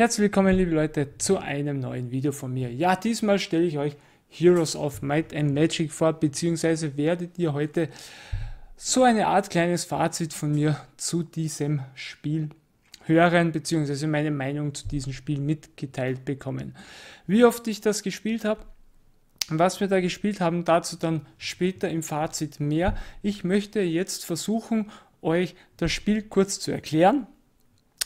Herzlich willkommen, liebe Leute, zu einem neuen Video von mir. Ja, diesmal stelle ich euch Heroes of Might and Magic vor, beziehungsweise werdet ihr heute so eine Art kleines Fazit von mir zu diesem Spiel hören, beziehungsweise meine Meinung zu diesem Spiel mitgeteilt bekommen. Wie oft ich das gespielt habe, was wir da gespielt haben, dazu dann später im Fazit mehr. Ich möchte jetzt versuchen, euch das Spiel kurz zu erklären,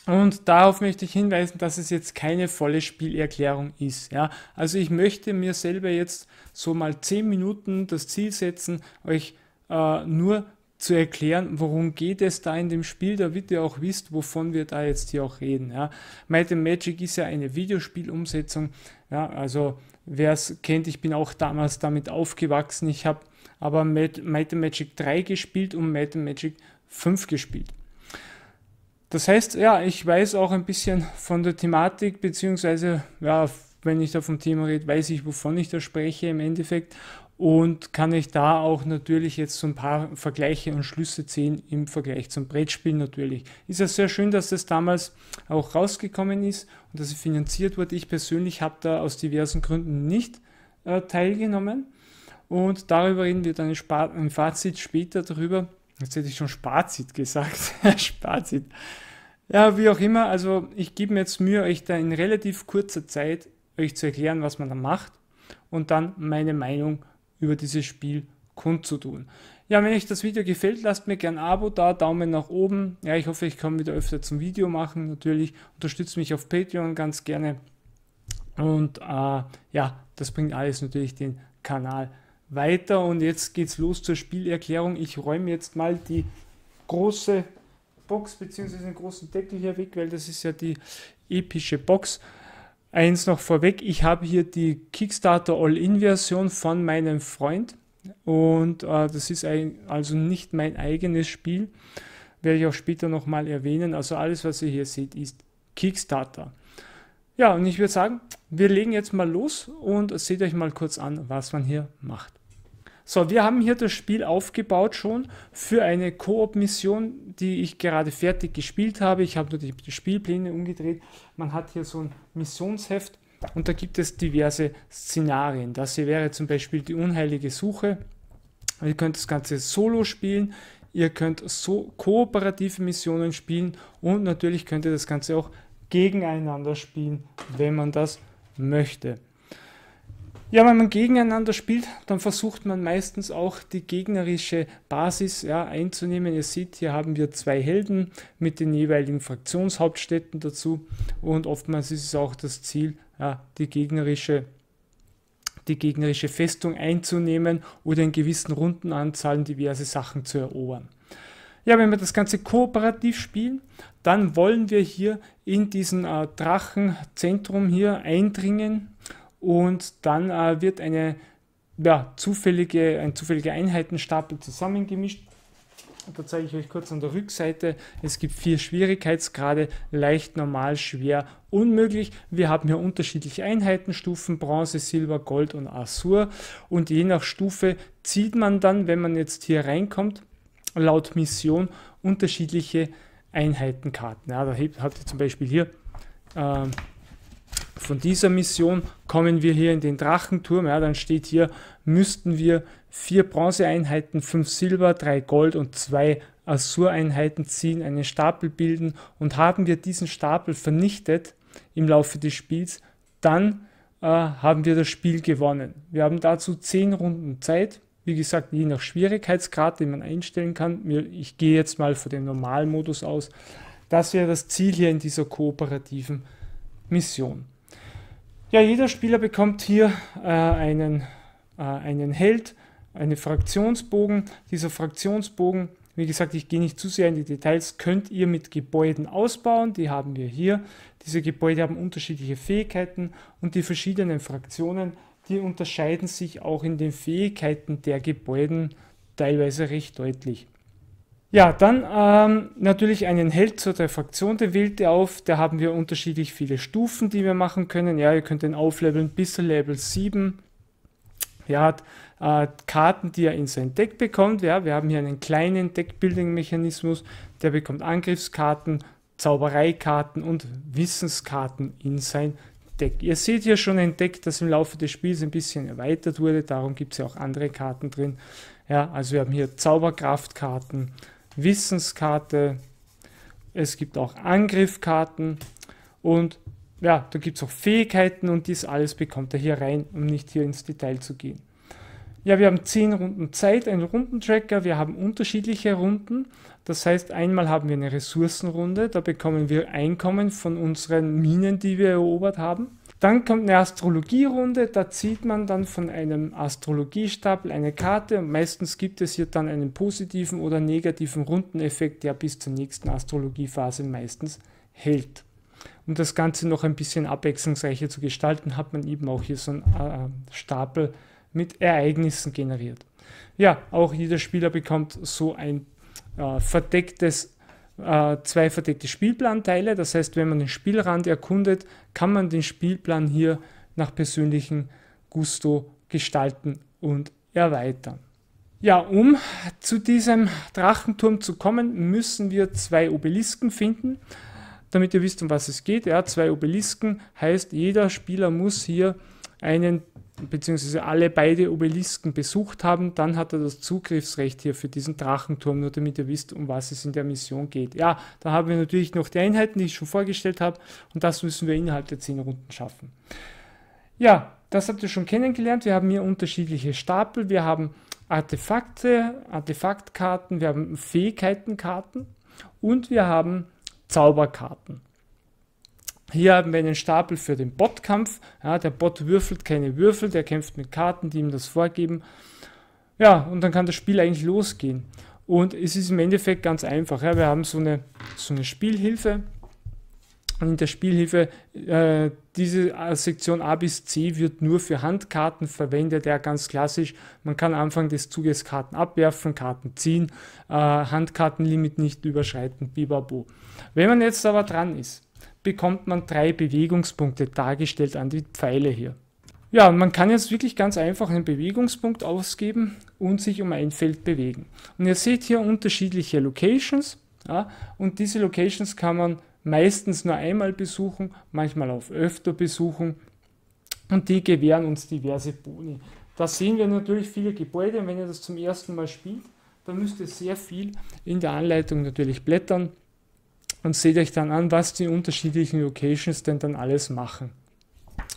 und darauf möchte ich hinweisen, dass es jetzt keine volle Spielerklärung ist. Ja? Also ich möchte mir selber jetzt so mal 10 Minuten das Ziel setzen, euch äh, nur zu erklären, worum geht es da in dem Spiel, damit ihr auch wisst, wovon wir da jetzt hier auch reden. Ja. Might and Magic ist ja eine Videospielumsetzung. Ja, also wer es kennt, ich bin auch damals damit aufgewachsen. Ich habe aber Might and Magic 3 gespielt und Might and Magic 5 gespielt. Das heißt, ja, ich weiß auch ein bisschen von der Thematik, beziehungsweise, ja, wenn ich da vom Thema rede, weiß ich, wovon ich da spreche im Endeffekt und kann ich da auch natürlich jetzt so ein paar Vergleiche und Schlüsse ziehen im Vergleich zum Brettspiel natürlich. Ist ja sehr schön, dass das damals auch rausgekommen ist und dass es finanziert wurde. Ich persönlich habe da aus diversen Gründen nicht äh, teilgenommen und darüber reden wir dann im, Fazit später darüber Jetzt hätte ich schon Spazit gesagt. Spazit. Ja, wie auch immer. Also ich gebe mir jetzt Mühe, euch da in relativ kurzer Zeit euch zu erklären, was man da macht und dann meine Meinung über dieses Spiel kundzutun. Ja, wenn euch das Video gefällt, lasst mir gerne ein Abo da, Daumen nach oben. Ja, ich hoffe, ich komme wieder öfter zum Video machen. Natürlich unterstützt mich auf Patreon ganz gerne. Und äh, ja, das bringt alles natürlich den Kanal weiter und jetzt geht's los zur Spielerklärung. Ich räume jetzt mal die große Box bzw. den großen Deckel hier weg, weil das ist ja die epische Box. Eins noch vorweg, ich habe hier die Kickstarter All-In-Version von meinem Freund und äh, das ist ein, also nicht mein eigenes Spiel, werde ich auch später nochmal erwähnen. Also alles, was ihr hier seht, ist Kickstarter. Ja, und ich würde sagen, wir legen jetzt mal los und seht euch mal kurz an, was man hier macht. So, wir haben hier das Spiel aufgebaut schon für eine Koop-Mission, die ich gerade fertig gespielt habe. Ich habe nur die, die Spielpläne umgedreht. Man hat hier so ein Missionsheft und da gibt es diverse Szenarien. Das hier wäre zum Beispiel die unheilige Suche. Ihr könnt das Ganze solo spielen. Ihr könnt so kooperative Missionen spielen und natürlich könnt ihr das Ganze auch gegeneinander spielen, wenn man das möchte. Ja, wenn man gegeneinander spielt, dann versucht man meistens auch die gegnerische Basis ja, einzunehmen. Ihr seht, hier haben wir zwei Helden mit den jeweiligen Fraktionshauptstädten dazu und oftmals ist es auch das Ziel, ja, die gegnerische die gegnerische Festung einzunehmen oder in gewissen Rundenanzahlen diverse Sachen zu erobern. Ja, wenn wir das Ganze kooperativ spielen, dann wollen wir hier in diesen äh, Drachenzentrum hier eindringen und dann äh, wird eine ja, zufällige, ein zufälliger Einheitenstapel zusammengemischt. Da zeige ich euch kurz an der Rückseite. Es gibt vier Schwierigkeitsgrade, leicht, normal, schwer, unmöglich. Wir haben hier unterschiedliche Einheitenstufen, Bronze, Silber, Gold und Azur. Und je nach Stufe zieht man dann, wenn man jetzt hier reinkommt, laut Mission unterschiedliche Einheitenkarten. Ja, da habt ihr zum Beispiel hier ähm, von dieser Mission kommen wir hier in den Drachenturm. Ja, dann steht hier, müssten wir vier Bronzeeinheiten, fünf Silber, drei Gold und zwei Azureinheiten ziehen, einen Stapel bilden und haben wir diesen Stapel vernichtet im Laufe des Spiels, dann äh, haben wir das Spiel gewonnen. Wir haben dazu zehn Runden Zeit. Wie gesagt, je nach Schwierigkeitsgrad, den man einstellen kann. Ich gehe jetzt mal von dem Normalmodus aus. Das wäre das Ziel hier in dieser kooperativen Mission. Ja, jeder Spieler bekommt hier äh, einen, äh, einen Held, einen Fraktionsbogen. Dieser Fraktionsbogen, wie gesagt, ich gehe nicht zu sehr in die Details, könnt ihr mit Gebäuden ausbauen. Die haben wir hier. Diese Gebäude haben unterschiedliche Fähigkeiten und die verschiedenen Fraktionen, die unterscheiden sich auch in den Fähigkeiten der Gebäuden teilweise recht deutlich. Ja, dann ähm, natürlich einen Held zur Refraktion, der wählt ihr auf. Da haben wir unterschiedlich viele Stufen, die wir machen können. Ja, ihr könnt den aufleveln bis Level 7. Er hat äh, Karten, die er in sein Deck bekommt. Ja, wir haben hier einen kleinen deckbuilding mechanismus Der bekommt Angriffskarten, Zaubereikarten und Wissenskarten in sein Deck. Ihr seht hier schon ein Deck, das im Laufe des Spiels ein bisschen erweitert wurde. Darum gibt es ja auch andere Karten drin. Ja, also wir haben hier Zauberkraftkarten, Wissenskarte, es gibt auch Angriffkarten und ja, da gibt es auch Fähigkeiten und dies alles bekommt er hier rein, um nicht hier ins Detail zu gehen. Ja, wir haben 10 Runden Zeit, einen Rundentracker, wir haben unterschiedliche Runden. Das heißt, einmal haben wir eine Ressourcenrunde, da bekommen wir Einkommen von unseren Minen, die wir erobert haben. Dann kommt eine Astrologierunde, da zieht man dann von einem Astrologiestapel eine Karte und meistens gibt es hier dann einen positiven oder negativen Rundeneffekt, der bis zur nächsten Astrologiephase meistens hält. Um das Ganze noch ein bisschen abwechslungsreicher zu gestalten, hat man eben auch hier so einen äh, Stapel mit Ereignissen generiert. Ja, auch jeder Spieler bekommt so ein äh, verdecktes äh, zwei verdeckte Spielplanteile. Das heißt, wenn man den Spielrand erkundet, kann man den Spielplan hier nach persönlichem Gusto gestalten und erweitern. Ja, um zu diesem Drachenturm zu kommen, müssen wir zwei Obelisken finden, damit ihr wisst, um was es geht. Ja, zwei Obelisken heißt, jeder Spieler muss hier einen beziehungsweise alle beide Obelisken besucht haben, dann hat er das Zugriffsrecht hier für diesen Drachenturm, nur damit ihr wisst, um was es in der Mission geht. Ja, da haben wir natürlich noch die Einheiten, die ich schon vorgestellt habe und das müssen wir innerhalb der 10 Runden schaffen. Ja, das habt ihr schon kennengelernt. Wir haben hier unterschiedliche Stapel, wir haben Artefakte, Artefaktkarten, wir haben Fähigkeitenkarten und wir haben Zauberkarten. Hier haben wir einen Stapel für den Botkampf. Ja, der Bot würfelt keine Würfel, der kämpft mit Karten, die ihm das vorgeben. Ja, und dann kann das Spiel eigentlich losgehen. Und es ist im Endeffekt ganz einfach. Ja, wir haben so eine, so eine Spielhilfe. Und in der Spielhilfe, äh, diese äh, Sektion A bis C wird nur für Handkarten verwendet, ja ganz klassisch. Man kann Anfang des Zuges Karten abwerfen, Karten ziehen, äh, Handkartenlimit nicht überschreiten, bibabo. Wenn man jetzt aber dran ist, bekommt man drei Bewegungspunkte dargestellt an die Pfeile hier. Ja, und man kann jetzt wirklich ganz einfach einen Bewegungspunkt ausgeben und sich um ein Feld bewegen. Und ihr seht hier unterschiedliche Locations. Ja, und diese Locations kann man meistens nur einmal besuchen, manchmal auch öfter besuchen. Und die gewähren uns diverse Boni. Da sehen wir natürlich viele Gebäude. Und wenn ihr das zum ersten Mal spielt, dann müsst ihr sehr viel in der Anleitung natürlich blättern und seht euch dann an, was die unterschiedlichen Locations denn dann alles machen.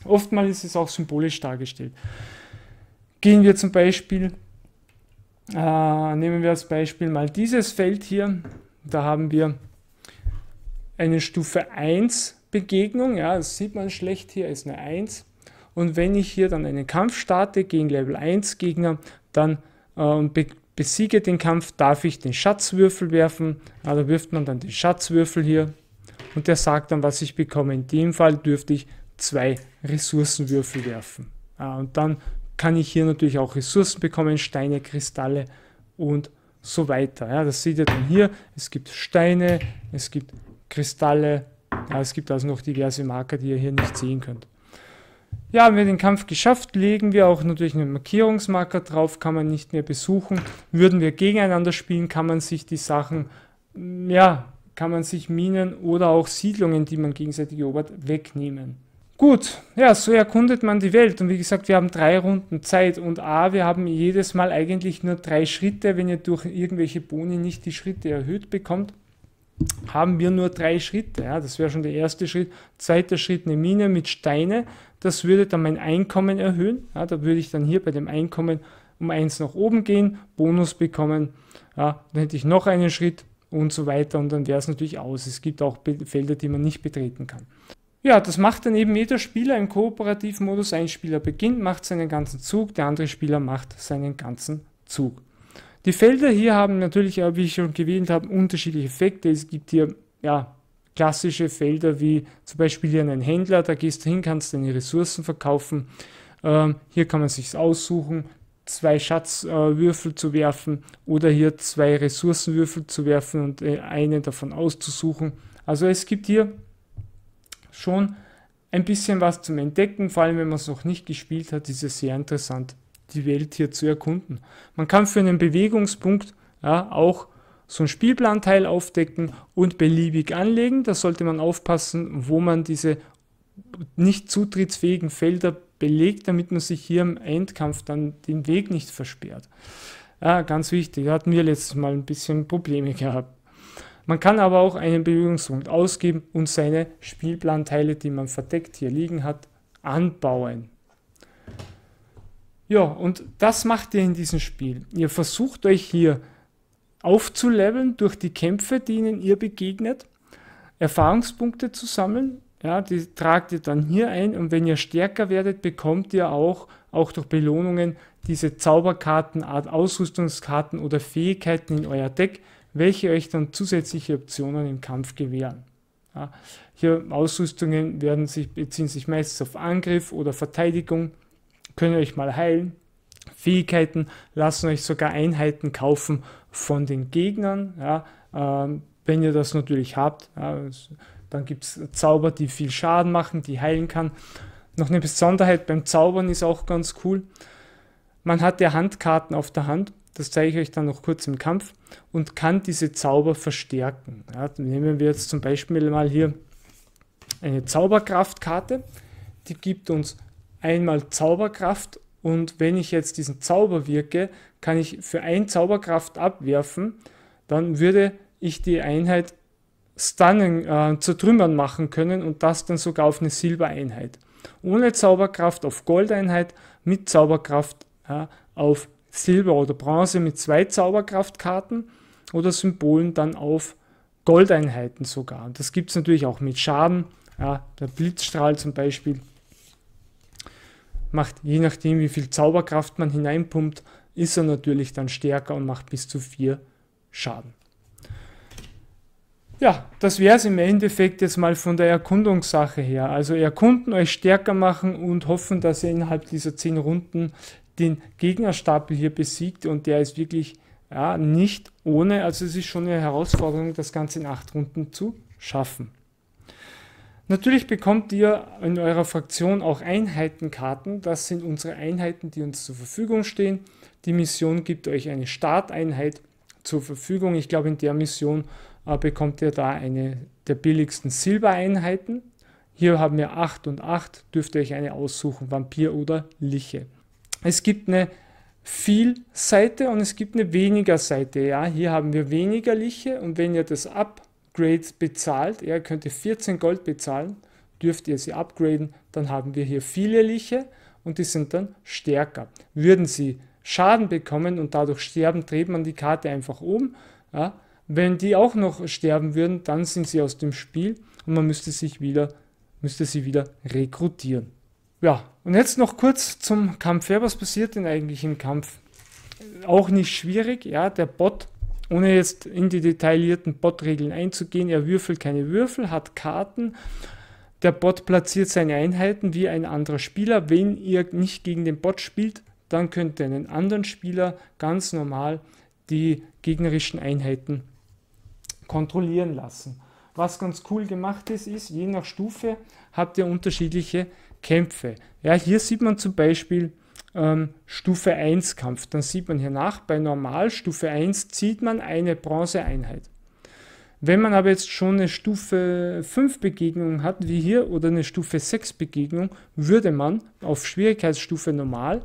Oftmals ist es auch symbolisch dargestellt. Gehen wir zum Beispiel, äh, nehmen wir als Beispiel mal dieses Feld hier, da haben wir eine Stufe 1 Begegnung, ja, das sieht man schlecht hier, ist eine 1. Und wenn ich hier dann einen Kampf starte gegen Level 1 Gegner, dann äh, Besiege den Kampf, darf ich den Schatzwürfel werfen. Ah, da wirft man dann den Schatzwürfel hier und der sagt dann, was ich bekomme. In dem Fall dürfte ich zwei Ressourcenwürfel werfen. Ah, und dann kann ich hier natürlich auch Ressourcen bekommen, Steine, Kristalle und so weiter. Ja, das seht ihr dann hier. Es gibt Steine, es gibt Kristalle, ja, es gibt also noch diverse Marker, die ihr hier nicht sehen könnt. Ja, haben wir den Kampf geschafft, legen wir auch natürlich einen Markierungsmarker drauf, kann man nicht mehr besuchen. Würden wir gegeneinander spielen, kann man sich die Sachen, mm, ja, kann man sich Minen oder auch Siedlungen, die man gegenseitig erobert, wegnehmen. Gut, ja, so erkundet man die Welt und wie gesagt, wir haben drei Runden Zeit und A, wir haben jedes Mal eigentlich nur drei Schritte, wenn ihr durch irgendwelche Boni nicht die Schritte erhöht bekommt, haben wir nur drei Schritte. Ja, das wäre schon der erste Schritt. Zweiter Schritt eine Mine mit Steine. Das würde dann mein Einkommen erhöhen. Ja, da würde ich dann hier bei dem Einkommen um 1 nach oben gehen, Bonus bekommen. Ja, dann hätte ich noch einen Schritt und so weiter und dann wäre es natürlich aus. Es gibt auch Felder, die man nicht betreten kann. Ja, das macht dann eben jeder Spieler im Kooperativmodus. Ein Spieler beginnt, macht seinen ganzen Zug, der andere Spieler macht seinen ganzen Zug. Die Felder hier haben natürlich, wie ich schon gewählt habe, unterschiedliche Effekte. Es gibt hier ja, klassische Felder wie zum Beispiel hier einen Händler, da gehst du hin, kannst deine Ressourcen verkaufen. Ähm, hier kann man sich aussuchen, zwei Schatzwürfel äh, zu werfen oder hier zwei Ressourcenwürfel zu werfen und äh, einen davon auszusuchen. Also es gibt hier schon ein bisschen was zum Entdecken, vor allem wenn man es noch nicht gespielt hat, ist es sehr interessant, die Welt hier zu erkunden. Man kann für einen Bewegungspunkt ja, auch so einen Spielplanteil aufdecken und beliebig anlegen. Da sollte man aufpassen, wo man diese nicht zutrittsfähigen Felder belegt, damit man sich hier im Endkampf dann den Weg nicht versperrt. Ja, ganz wichtig, da hatten wir letztes Mal ein bisschen Probleme gehabt. Man kann aber auch einen Bewegungspunkt ausgeben und seine Spielplanteile, die man verdeckt hier liegen hat, anbauen. Ja, und das macht ihr in diesem Spiel. Ihr versucht euch hier aufzuleveln durch die Kämpfe, die ihnen ihr begegnet, Erfahrungspunkte zu sammeln. Ja, die tragt ihr dann hier ein und wenn ihr stärker werdet, bekommt ihr auch, auch durch Belohnungen, diese Zauberkarten, Art Ausrüstungskarten oder Fähigkeiten in euer Deck, welche euch dann zusätzliche Optionen im Kampf gewähren. Ja, hier Ausrüstungen werden sich, beziehen sich meistens auf Angriff oder Verteidigung, können euch mal heilen. Fähigkeiten lassen euch sogar Einheiten kaufen, von den Gegnern. Ja, ähm, wenn ihr das natürlich habt, ja, dann gibt es Zauber, die viel Schaden machen, die heilen kann. Noch eine Besonderheit beim Zaubern ist auch ganz cool. Man hat ja Handkarten auf der Hand, das zeige ich euch dann noch kurz im Kampf, und kann diese Zauber verstärken. Ja, nehmen wir jetzt zum Beispiel mal hier eine Zauberkraftkarte, die gibt uns einmal Zauberkraft und wenn ich jetzt diesen Zauber wirke, kann ich für ein Zauberkraft abwerfen, dann würde ich die Einheit stunnen, äh, zertrümmern machen können und das dann sogar auf eine Silbereinheit. Ohne Zauberkraft auf Goldeinheit, mit Zauberkraft ja, äh, auf Silber oder Bronze mit zwei Zauberkraftkarten oder Symbolen dann auf Goldeinheiten sogar. Und das gibt es natürlich auch mit Schaden, ja, der Blitzstrahl zum Beispiel macht, je nachdem wie viel Zauberkraft man hineinpumpt, ist er natürlich dann stärker und macht bis zu 4 Schaden. Ja, das wäre es im Endeffekt jetzt mal von der Erkundungssache her. Also erkunden, euch stärker machen und hoffen, dass ihr innerhalb dieser 10 Runden den Gegnerstapel hier besiegt und der ist wirklich ja, nicht ohne. Also es ist schon eine Herausforderung, das Ganze in 8 Runden zu schaffen. Natürlich bekommt ihr in eurer Fraktion auch Einheitenkarten. Das sind unsere Einheiten, die uns zur Verfügung stehen. Die Mission gibt euch eine Starteinheit zur Verfügung. Ich glaube, in der Mission äh, bekommt ihr da eine der billigsten Silbereinheiten. Hier haben wir 8 und 8, dürft ihr euch eine aussuchen, Vampir oder Liche. Es gibt eine viel Seite und es gibt eine weniger Seite. Ja, hier haben wir weniger Liche und wenn ihr das ab Upgrades bezahlt. Er könnte 14 Gold bezahlen, dürft ihr sie upgraden, dann haben wir hier viele Liche und die sind dann stärker. Würden sie Schaden bekommen und dadurch sterben, dreht man die Karte einfach um. Ja. Wenn die auch noch sterben würden, dann sind sie aus dem Spiel und man müsste, sich wieder, müsste sie wieder rekrutieren. Ja, und jetzt noch kurz zum Kampf. Ja, was passiert denn eigentlich im Kampf? Auch nicht schwierig, ja, der Bot ohne jetzt in die detaillierten Bot-Regeln einzugehen, er würfelt keine Würfel, hat Karten. Der Bot platziert seine Einheiten wie ein anderer Spieler. Wenn ihr nicht gegen den Bot spielt, dann könnt ihr einen anderen Spieler ganz normal die gegnerischen Einheiten kontrollieren lassen. Was ganz cool gemacht ist, ist, je nach Stufe habt ihr unterschiedliche Kämpfe. Ja, hier sieht man zum Beispiel, ähm, Stufe 1 Kampf. Dann sieht man hier nach, bei Normal Stufe 1 zieht man eine Bronzeeinheit. Wenn man aber jetzt schon eine Stufe 5 Begegnung hat, wie hier, oder eine Stufe 6 Begegnung, würde man auf Schwierigkeitsstufe normal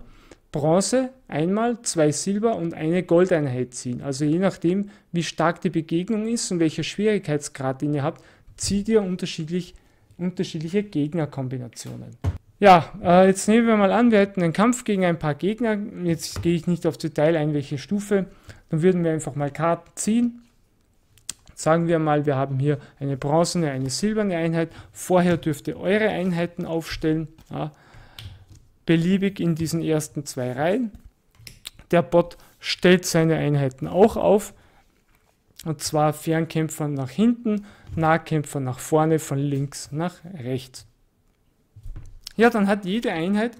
Bronze einmal, zwei Silber und eine Goldeinheit ziehen. Also je nachdem, wie stark die Begegnung ist und welcher Schwierigkeitsgrad den ihr habt, zieht ihr unterschiedlich, unterschiedliche Gegnerkombinationen. Ja, äh, jetzt nehmen wir mal an, wir hätten einen Kampf gegen ein paar Gegner. Jetzt gehe ich nicht auf Detail ein, welche Stufe. Dann würden wir einfach mal Karten ziehen. Sagen wir mal, wir haben hier eine bronzene, eine silberne Einheit. Vorher dürft ihr eure Einheiten aufstellen. Ja, beliebig in diesen ersten zwei Reihen. Der Bot stellt seine Einheiten auch auf. Und zwar Fernkämpfer nach hinten, Nahkämpfer nach vorne, von links nach rechts. Ja, dann hat jede Einheit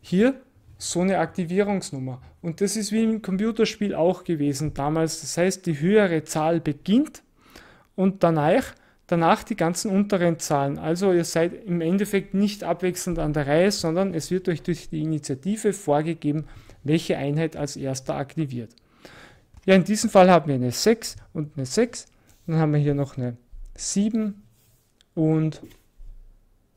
hier so eine Aktivierungsnummer. Und das ist wie im Computerspiel auch gewesen damals. Das heißt, die höhere Zahl beginnt und danach, danach die ganzen unteren Zahlen. Also ihr seid im Endeffekt nicht abwechselnd an der Reihe, sondern es wird euch durch die Initiative vorgegeben, welche Einheit als erster aktiviert. Ja, in diesem Fall haben wir eine 6 und eine 6. Dann haben wir hier noch eine 7 und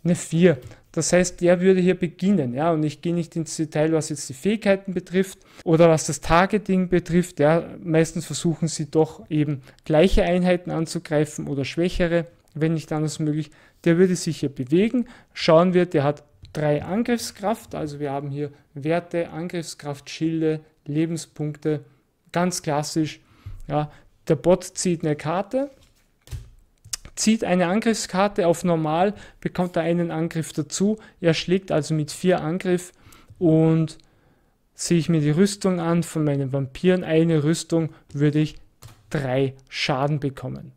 eine 4. Das heißt, der würde hier beginnen, ja, und ich gehe nicht ins Detail, was jetzt die Fähigkeiten betrifft oder was das Targeting betrifft, ja, meistens versuchen sie doch eben gleiche Einheiten anzugreifen oder schwächere, wenn nicht anders möglich. Der würde sich hier bewegen, schauen wir, der hat drei Angriffskraft, also wir haben hier Werte, Angriffskraft, Schilde, Lebenspunkte, ganz klassisch, ja, der Bot zieht eine Karte, zieht eine Angriffskarte auf normal, bekommt er einen Angriff dazu. Er schlägt also mit vier Angriff und sehe ich mir die Rüstung an von meinen Vampiren. Eine Rüstung würde ich drei Schaden bekommen.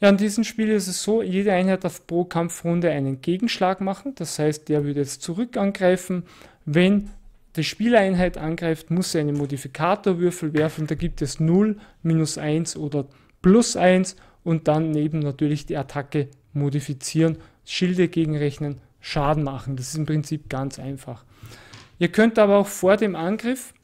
Ja, in diesem Spiel ist es so, jede Einheit darf pro Kampfrunde einen Gegenschlag machen. Das heißt, der würde jetzt zurück angreifen. Wenn die Spieleinheit angreift, muss sie einen Modifikatorwürfel werfen. Da gibt es 0, minus 1 oder plus 1 und dann neben natürlich die Attacke modifizieren, Schilde gegenrechnen, Schaden machen. Das ist im Prinzip ganz einfach. Ihr könnt aber auch vor dem Angriff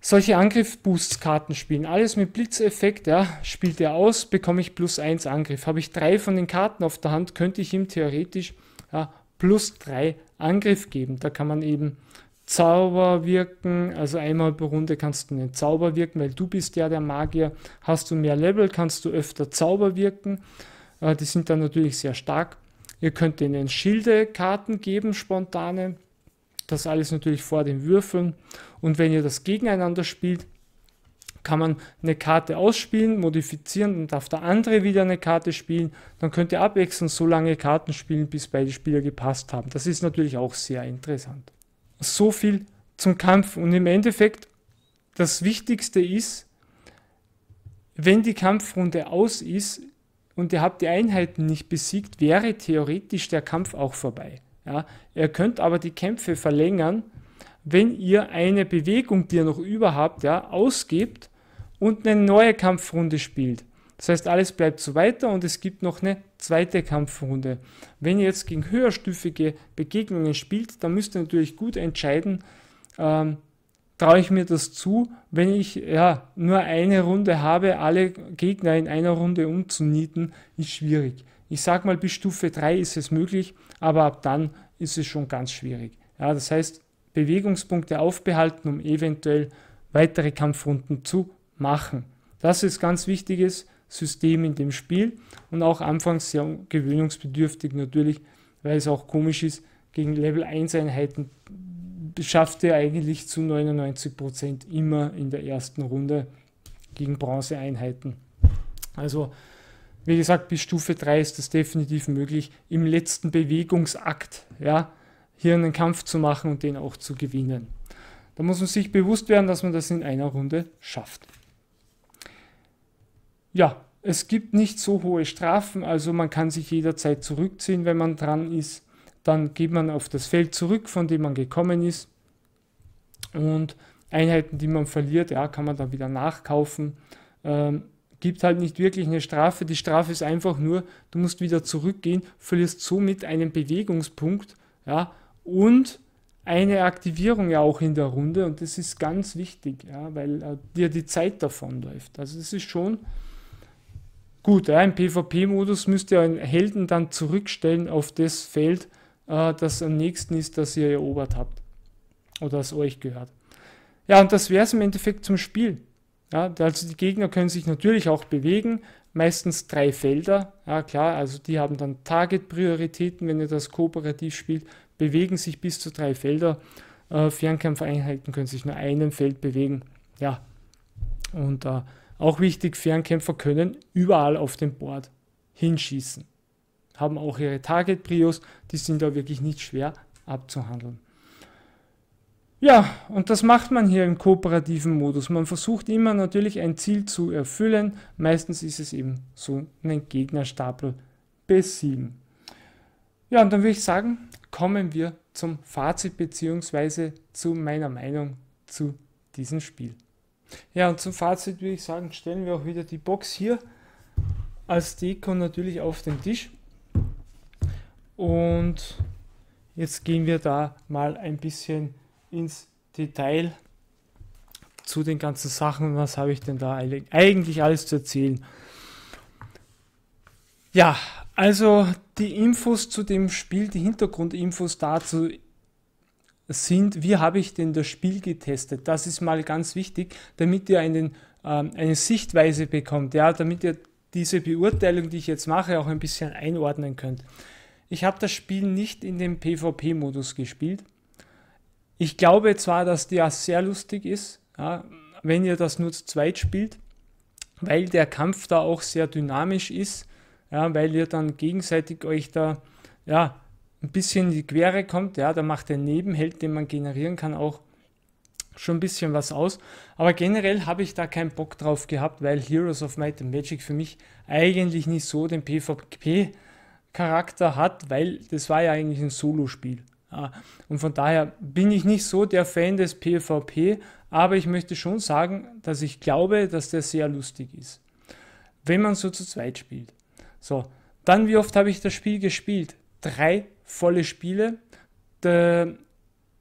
solche Angriff-Boosts-Karten spielen. Alles mit Blitzeffekt, ja, spielt er aus, bekomme ich plus 1 Angriff. Habe ich drei von den Karten auf der Hand, könnte ich ihm theoretisch ja, plus 3 Angriff geben. Da kann man eben Zauber wirken, also einmal pro Runde kannst du einen Zauber wirken, weil du bist ja der Magier. Hast du mehr Level, kannst du öfter Zauber wirken. Äh, die sind dann natürlich sehr stark. Ihr könnt ihnen Schilde, Karten geben, spontane. Das alles natürlich vor den Würfeln. Und wenn ihr das gegeneinander spielt, kann man eine Karte ausspielen, modifizieren, und darf der andere wieder eine Karte spielen. Dann könnt ihr abwechselnd so lange Karten spielen, bis beide Spieler gepasst haben. Das ist natürlich auch sehr interessant so viel zum Kampf. Und im Endeffekt, das Wichtigste ist, wenn die Kampfrunde aus ist und ihr habt die Einheiten nicht besiegt, wäre theoretisch der Kampf auch vorbei. Ja, ihr könnt aber die Kämpfe verlängern, wenn ihr eine Bewegung, die ihr noch überhaupt, habt, ja, ausgibt und eine neue Kampfrunde spielt. Das heißt, alles bleibt so weiter und es gibt noch eine zweite Kampfrunde. Wenn ihr jetzt gegen höherstufige Begegnungen spielt, dann müsst ihr natürlich gut entscheiden, ähm, traue ich mir das zu, wenn ich ja, nur eine Runde habe, alle Gegner in einer Runde umzunieten, ist schwierig. Ich sage mal, bis Stufe 3 ist es möglich, aber ab dann ist es schon ganz schwierig. Ja, das heißt, Bewegungspunkte aufbehalten, um eventuell weitere Kampfrunden zu machen. Das ist ganz wichtiges System in dem Spiel und auch anfangs sehr gewöhnungsbedürftig natürlich, weil es auch komisch ist, gegen Level 1 Einheiten schafft er eigentlich zu 99% immer in der ersten Runde gegen Bronze Einheiten. Also wie gesagt, bis Stufe 3 ist es definitiv möglich, im letzten Bewegungsakt ja, hier einen Kampf zu machen und den auch zu gewinnen. Da muss man sich bewusst werden, dass man das in einer Runde schafft ja, es gibt nicht so hohe Strafen, also man kann sich jederzeit zurückziehen, wenn man dran ist. Dann geht man auf das Feld zurück, von dem man gekommen ist. Und Einheiten, die man verliert, ja, kann man dann wieder nachkaufen. Ähm, gibt halt nicht wirklich eine Strafe. Die Strafe ist einfach nur, du musst wieder zurückgehen, verlierst somit einen Bewegungspunkt, ja, und eine Aktivierung ja auch in der Runde und das ist ganz wichtig, ja, weil äh, dir die Zeit davon läuft. Also es ist schon Gut, ja, im PvP-Modus müsst ihr einen Helden dann zurückstellen auf das Feld, äh, das am nächsten ist, das ihr erobert habt. Oder das euch gehört. Ja, und das wäre es im Endeffekt zum Spiel. Ja, also die Gegner können sich natürlich auch bewegen, meistens drei Felder. Ja, klar, also die haben dann Target-Prioritäten, wenn ihr das kooperativ spielt, bewegen sich bis zu drei Felder. Äh, Fernkampfeinheiten können sich nur einem Feld bewegen. Ja, und äh, auch wichtig, Fernkämpfer können überall auf dem Board hinschießen. Haben auch ihre Target-Prios, die sind da wirklich nicht schwer abzuhandeln. Ja, und das macht man hier im kooperativen Modus. Man versucht immer natürlich ein Ziel zu erfüllen. Meistens ist es eben so einen Gegnerstapel besiegen. Ja, und dann würde ich sagen, kommen wir zum Fazit bzw. zu meiner Meinung zu diesem Spiel. Ja, und zum Fazit würde ich sagen, stellen wir auch wieder die Box hier als Deko natürlich auf den Tisch. Und jetzt gehen wir da mal ein bisschen ins Detail zu den ganzen Sachen. Was habe ich denn da eigentlich alles zu erzählen? Ja, also die Infos zu dem Spiel, die Hintergrundinfos dazu sind, wie habe ich denn das Spiel getestet? Das ist mal ganz wichtig, damit ihr einen, ähm, eine Sichtweise bekommt, ja, damit ihr diese Beurteilung, die ich jetzt mache, auch ein bisschen einordnen könnt. Ich habe das Spiel nicht in dem PvP-Modus gespielt. Ich glaube zwar, dass der sehr lustig ist, ja, wenn ihr das nur zu zweit spielt, weil der Kampf da auch sehr dynamisch ist, ja, weil ihr dann gegenseitig euch da ja, ein bisschen in die Quere kommt, ja, da macht der Nebenheld, den man generieren kann, auch schon ein bisschen was aus. Aber generell habe ich da keinen Bock drauf gehabt, weil Heroes of Might and Magic für mich eigentlich nicht so den PvP-Charakter hat, weil das war ja eigentlich ein Solo-Spiel. Und von daher bin ich nicht so der Fan des PvP, aber ich möchte schon sagen, dass ich glaube, dass der sehr lustig ist, wenn man so zu zweit spielt. So, dann wie oft habe ich das Spiel gespielt? Drei volle Spiele. De,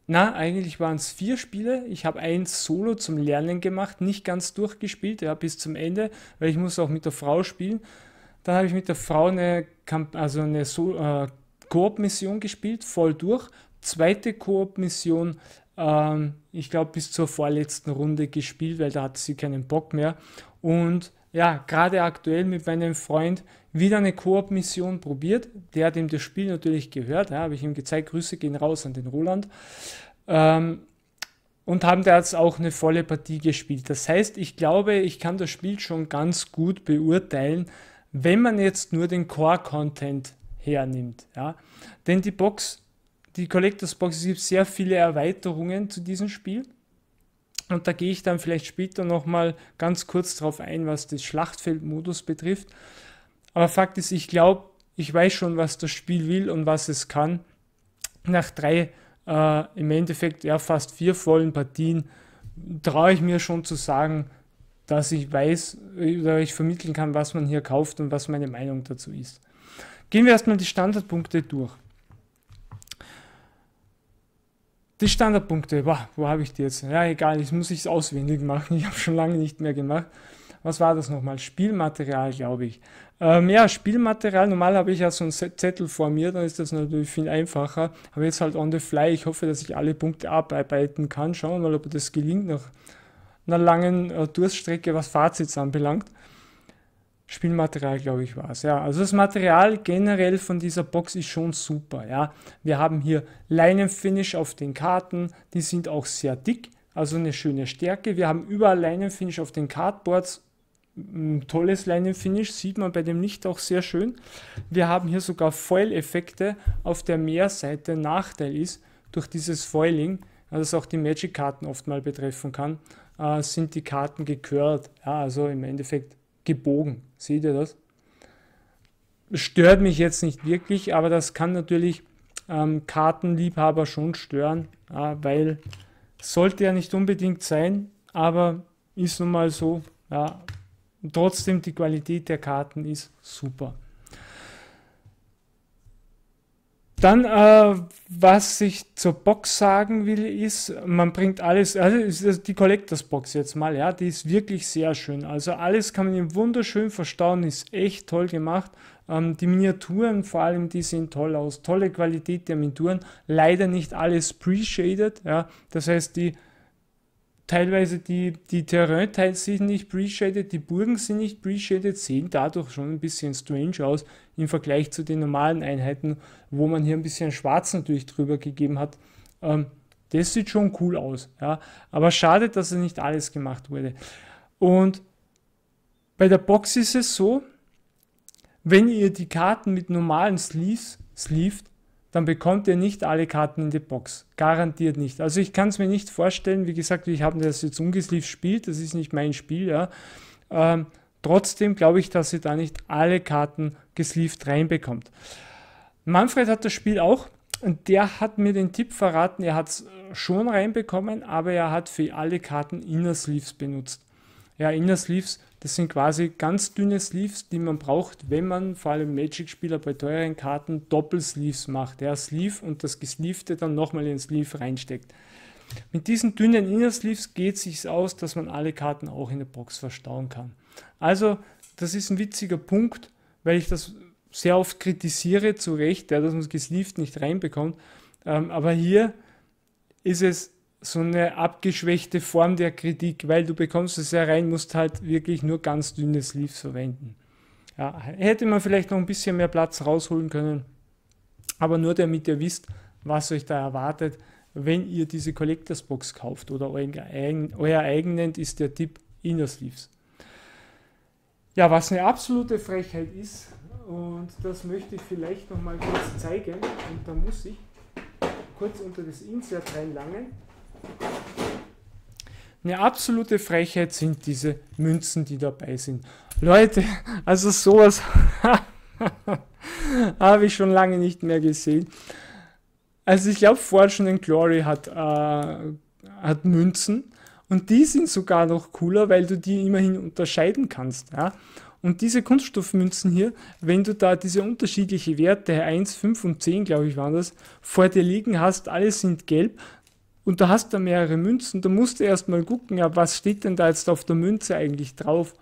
na, eigentlich waren es vier Spiele. Ich habe eins solo zum Lernen gemacht, nicht ganz durchgespielt, ja, bis zum Ende, weil ich muss auch mit der Frau spielen. Dann habe ich mit der Frau eine, also eine so äh, Koop-Mission gespielt, voll durch. Zweite Koop-Mission, ähm, ich glaube, bis zur vorletzten Runde gespielt, weil da hat sie keinen Bock mehr. Und ja, gerade aktuell mit meinem Freund wieder eine Koop-Mission probiert. Der hat ihm das Spiel natürlich gehört, ja, habe ich ihm gezeigt, Grüße gehen raus an den Roland. Ähm, und haben da jetzt auch eine volle Partie gespielt. Das heißt, ich glaube, ich kann das Spiel schon ganz gut beurteilen, wenn man jetzt nur den Core-Content hernimmt. Ja. Denn die Box, die Collectors Box, es gibt sehr viele Erweiterungen zu diesem Spiel. Und da gehe ich dann vielleicht später nochmal ganz kurz drauf ein, was das Schlachtfeldmodus betrifft. Aber Fakt ist, ich glaube, ich weiß schon, was das Spiel will und was es kann. Nach drei, äh, im Endeffekt ja fast vier vollen Partien, traue ich mir schon zu sagen, dass ich weiß oder ich vermitteln kann, was man hier kauft und was meine Meinung dazu ist. Gehen wir erstmal die Standardpunkte durch. Die Standardpunkte, boah, wo habe ich die jetzt? Ja, egal, ich muss es auswendig machen. Ich habe schon lange nicht mehr gemacht. Was war das nochmal? Spielmaterial, glaube ich. Ähm, ja, Spielmaterial. Normal habe ich ja so einen Zettel vor mir, dann ist das natürlich viel einfacher. Aber jetzt halt on the fly. Ich hoffe, dass ich alle Punkte abarbeiten kann. Schauen wir mal, ob das gelingt nach einer langen äh, Durststrecke, was Fazits anbelangt. Spielmaterial, glaube ich, war es. Ja, also das Material generell von dieser Box ist schon super. Ja, wir haben hier Leinenfinish auf den Karten, die sind auch sehr dick, also eine schöne Stärke. Wir haben überall Leinenfinish auf den Cardboards. Ein tolles Leinenfinish sieht man bei dem Licht auch sehr schön. Wir haben hier sogar Foil-Effekte auf der Mehrseite. Nachteil ist, durch dieses Foiling, das auch die Magic-Karten oft mal betreffen kann, äh, sind die Karten gekörlt. Ja, also im Endeffekt gebogen. Seht ihr das? Stört mich jetzt nicht wirklich, aber das kann natürlich ähm, Kartenliebhaber schon stören, ja, weil sollte ja nicht unbedingt sein, aber ist nun mal so. Ja. trotzdem, die Qualität der Karten ist super. Dann, äh, was ich zur Box sagen will, ist, man bringt alles, also die Collectors Box jetzt mal, ja, die ist wirklich sehr schön. Also alles kann man hier wunderschön verstauen, ist echt toll gemacht. Ähm, die Miniaturen vor allem, die sehen toll aus, tolle Qualität der Miniaturen. Leider nicht alles pre-shaded, ja, das heißt, die teilweise die, die Terrain-Teils sind nicht pre-shaded, die Burgen sind nicht pre-shaded, sehen dadurch schon ein bisschen strange aus im Vergleich zu den normalen Einheiten, wo man hier ein bisschen Schwarz natürlich drüber gegeben hat. Ähm, das sieht schon cool aus, ja. Aber schade, dass es nicht alles gemacht wurde. Und bei der Box ist es so, wenn ihr die Karten mit normalen Sleeves sleeved, dann bekommt ihr nicht alle Karten in die Box. Garantiert nicht. Also ich kann es mir nicht vorstellen. Wie gesagt, ich habe das jetzt ungesleeved spielt. Das ist nicht mein Spiel. Ja. Ähm, Trotzdem glaube ich, dass sie da nicht alle Karten gesleeved reinbekommt. Manfred hat das Spiel auch und der hat mir den Tipp verraten, er hat es äh, schon reinbekommen, aber er hat für alle Karten Inner Sleeves benutzt. Ja, Inner Sleeves, das sind quasi ganz dünne Sleeves, die man braucht, wenn man vor allem Magic-Spieler bei teuren Karten Doppel-Sleeves macht. Der Sleeve und das Gesleevte dann nochmal in den Sleeve reinsteckt. Mit diesen dünnen Inner Sleeves geht es sich aus, dass man alle Karten auch in der Box verstauen kann. Also, das ist ein witziger Punkt, weil ich das sehr oft kritisiere, zu Recht, ja, dass man es gesleeved nicht reinbekommt. Ähm, aber hier ist es so eine abgeschwächte Form der Kritik, weil du bekommst es ja rein, musst halt wirklich nur ganz dünne Sleeves verwenden. Ja, hätte man vielleicht noch ein bisschen mehr Platz rausholen können, aber nur damit ihr wisst, was euch da erwartet, wenn ihr diese Collectors Box kauft oder euer, eigen nennt, ist der Tipp Inner Sleeves. Ja, was eine absolute Frechheit ist, und das möchte ich vielleicht noch mal kurz zeigen, und da muss ich kurz unter das Insert reinlangen. Eine absolute Frechheit sind diese Münzen, die dabei sind. Leute, also sowas habe ich schon lange nicht mehr gesehen. Also ich glaube, Fortune and Glory hat, äh, hat Münzen und die sind sogar noch cooler, weil du die immerhin unterscheiden kannst. Ja? Und diese Kunststoffmünzen hier, wenn du da diese unterschiedlichen Werte, 1, 5 und 10, glaube ich, waren das, vor dir liegen hast, alle sind gelb, und da hast da mehrere Münzen, da musst du erstmal gucken, ja, was steht denn da jetzt auf der Münze eigentlich drauf?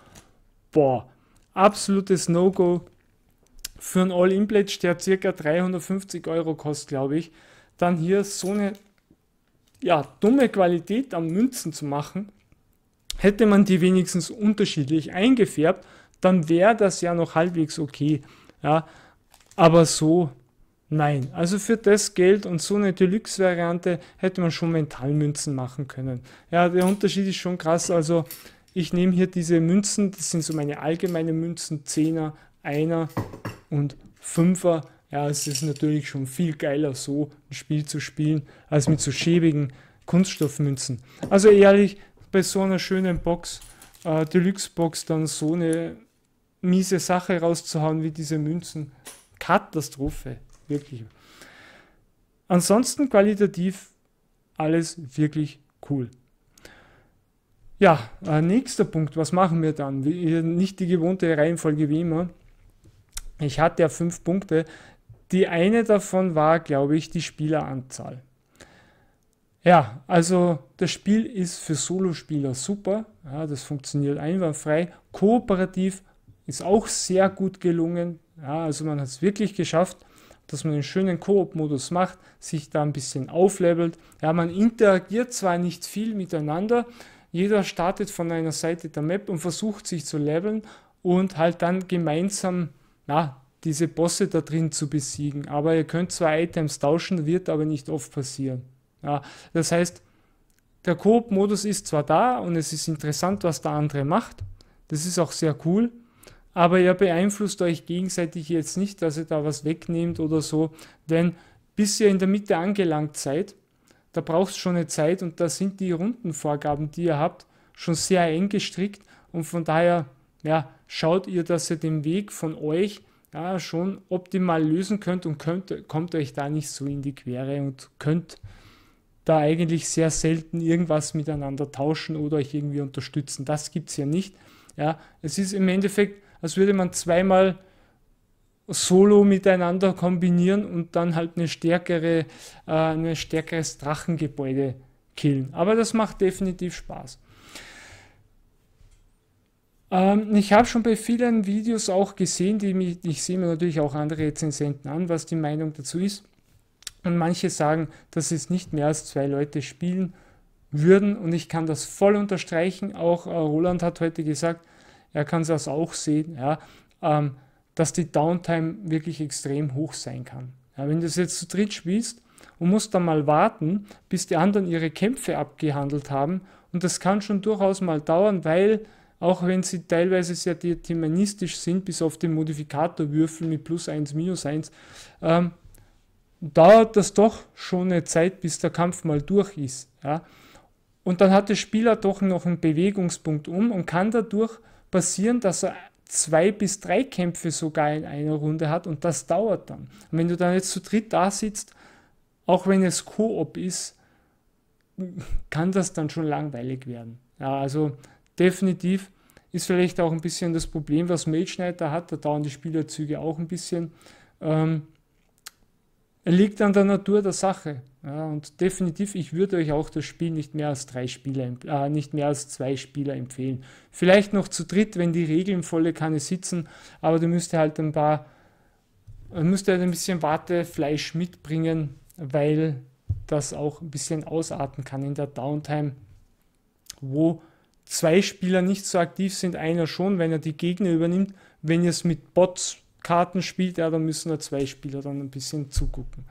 Boah, absolutes No-Go für ein All-In-Pledge, der circa 350 Euro kostet, glaube ich. Dann hier so eine ja, dumme Qualität an Münzen zu machen, hätte man die wenigstens unterschiedlich eingefärbt, dann wäre das ja noch halbwegs okay. Ja, aber so, nein. Also für das Geld und so eine Deluxe-Variante hätte man schon Mentalmünzen machen können. Ja, der Unterschied ist schon krass. Also ich nehme hier diese Münzen, das sind so meine allgemeinen Münzen, 10er, 1er und 5er. Ja, es ist natürlich schon viel geiler, so ein Spiel zu spielen, als mit so schäbigen Kunststoffmünzen. Also ehrlich, bei so einer schönen Box, äh, Deluxe-Box, dann so eine miese Sache rauszuhauen wie diese Münzen. Katastrophe, wirklich. Ansonsten qualitativ alles wirklich cool. Ja, äh, nächster Punkt, was machen wir dann? Wir, nicht die gewohnte Reihenfolge wie immer. Ich hatte ja fünf Punkte. Die eine davon war, glaube ich, die Spieleranzahl. Ja, also das Spiel ist für Solospieler super. Ja, das funktioniert einwandfrei. Kooperativ ist auch sehr gut gelungen. Ja, also man hat es wirklich geschafft, dass man einen schönen Koop-Modus macht, sich da ein bisschen auflevelt. Ja, man interagiert zwar nicht viel miteinander, jeder startet von einer Seite der Map und versucht sich zu leveln und halt dann gemeinsam ja, diese Bosse da drin zu besiegen. Aber ihr könnt zwar Items tauschen, wird aber nicht oft passieren. Ja, das heißt, der Koop-Modus ist zwar da und es ist interessant, was der andere macht. Das ist auch sehr cool. Aber ihr beeinflusst euch gegenseitig jetzt nicht, dass ihr da was wegnehmt oder so. Denn bis ihr in der Mitte angelangt seid, da braucht es schon eine Zeit und da sind die Rundenvorgaben, die ihr habt, schon sehr eng gestrickt. Und von daher ja, schaut ihr, dass ihr den Weg von euch ja, schon optimal lösen könnt und könnt, kommt euch da nicht so in die Quere und könnt da eigentlich sehr selten irgendwas miteinander tauschen oder euch irgendwie unterstützen. Das gibt es ja nicht. Ja, es ist im Endeffekt, als würde man zweimal solo miteinander kombinieren und dann halt eine stärkere, äh, stärkeres Drachengebäude killen. Aber das macht definitiv Spaß. Ähm, ich habe schon bei vielen Videos auch gesehen, die mich, ich sehe mir natürlich auch andere Rezensenten an, was die Meinung dazu ist. Und manche sagen, dass es nicht mehr als zwei Leute spielen würden. Und ich kann das voll unterstreichen. Auch äh, Roland hat heute gesagt, er kann das auch sehen, ja, ähm, dass die Downtime wirklich extrem hoch sein kann. Ja, wenn du es jetzt zu dritt spielst und musst dann mal warten, bis die anderen ihre Kämpfe abgehandelt haben. Und das kann schon durchaus mal dauern, weil auch wenn sie teilweise sehr deterministisch sind, bis auf den Modifikatorwürfel mit plus 1, minus 1, ähm, dauert das doch schon eine Zeit, bis der Kampf mal durch ist. Ja? Und dann hat der Spieler doch noch einen Bewegungspunkt um und kann dadurch passieren, dass er zwei bis drei Kämpfe sogar in einer Runde hat und das dauert dann. Und wenn du dann jetzt zu dritt da sitzt, auch wenn es Koop ist, kann das dann schon langweilig werden. Ja, also definitiv. Ist vielleicht auch ein bisschen das Problem, was Milchschneider hat. Da dauern die Spielerzüge auch ein bisschen. Ähm, liegt an der Natur der Sache. Ja, und definitiv, ich würde euch auch das Spiel nicht mehr als drei Spieler, äh, nicht mehr als zwei Spieler empfehlen. Vielleicht noch zu dritt, wenn die Regeln volle Kanne sitzen, aber du müsst halt ein paar, müsst halt ein bisschen Wartefleisch mitbringen, weil das auch ein bisschen ausarten kann in der Downtime, wo zwei Spieler nicht so aktiv sind, einer schon, wenn er die Gegner übernimmt. Wenn ihr es mit Bots Karten spielt, ja, dann müssen da zwei Spieler dann ein bisschen zugucken.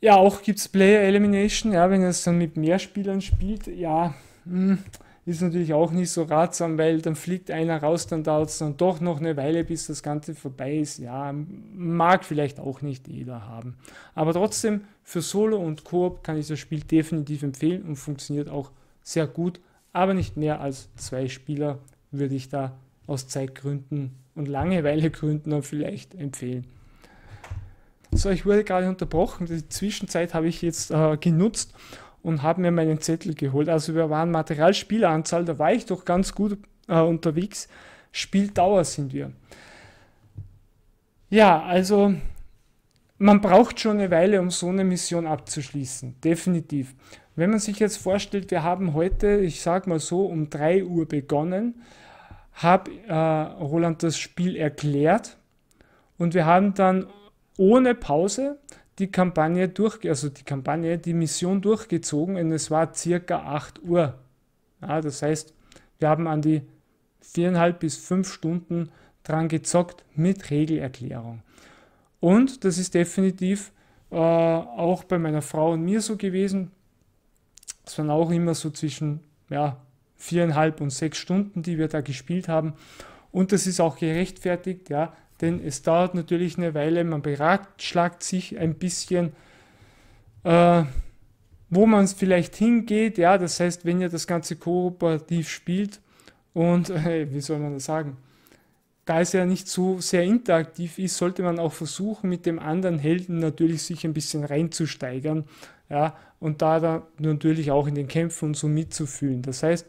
Ja, auch gibt es Player Elimination, ja, wenn ihr es dann mit mehr Spielern spielt, ja, hm, ist natürlich auch nicht so ratsam, weil dann fliegt einer raus, dann dauert es dann doch noch eine Weile, bis das Ganze vorbei ist. Ja, mag vielleicht auch nicht jeder haben. Aber trotzdem, für Solo und Koop kann ich das Spiel definitiv empfehlen und funktioniert auch sehr gut, aber nicht mehr als zwei Spieler würde ich da aus Zeitgründen und Langeweilegründen dann vielleicht empfehlen. So, ich wurde gerade unterbrochen. Die Zwischenzeit habe ich jetzt äh, genutzt und habe mir meinen Zettel geholt. Also wir waren Materialspieleranzahl, da war ich doch ganz gut äh, unterwegs. Spieldauer sind wir. Ja, also man braucht schon eine Weile, um so eine Mission abzuschließen. Definitiv. Wenn man sich jetzt vorstellt, wir haben heute, ich sag mal so, um 3 Uhr begonnen, habe äh, Roland das Spiel erklärt und wir haben dann ohne Pause die Kampagne durch, also die Kampagne, die Mission durchgezogen und es war circa 8 Uhr. Ja, das heißt, wir haben an die viereinhalb bis fünf Stunden dran gezockt mit Regelerklärung. Und das ist definitiv äh, auch bei meiner Frau und mir so gewesen. Es waren auch immer so zwischen ja, viereinhalb und sechs Stunden, die wir da gespielt haben. Und das ist auch gerechtfertigt, ja, denn es dauert natürlich eine Weile, man beratschlagt sich ein bisschen, äh, wo man es vielleicht hingeht. Ja, das heißt, wenn ihr das Ganze kooperativ spielt und, äh, wie soll man das sagen, da es ja nicht so sehr interaktiv ist, sollte man auch versuchen, mit dem anderen Helden natürlich sich ein bisschen reinzusteigern ja, und da dann natürlich auch in den Kämpfen und so mitzufühlen. Das heißt,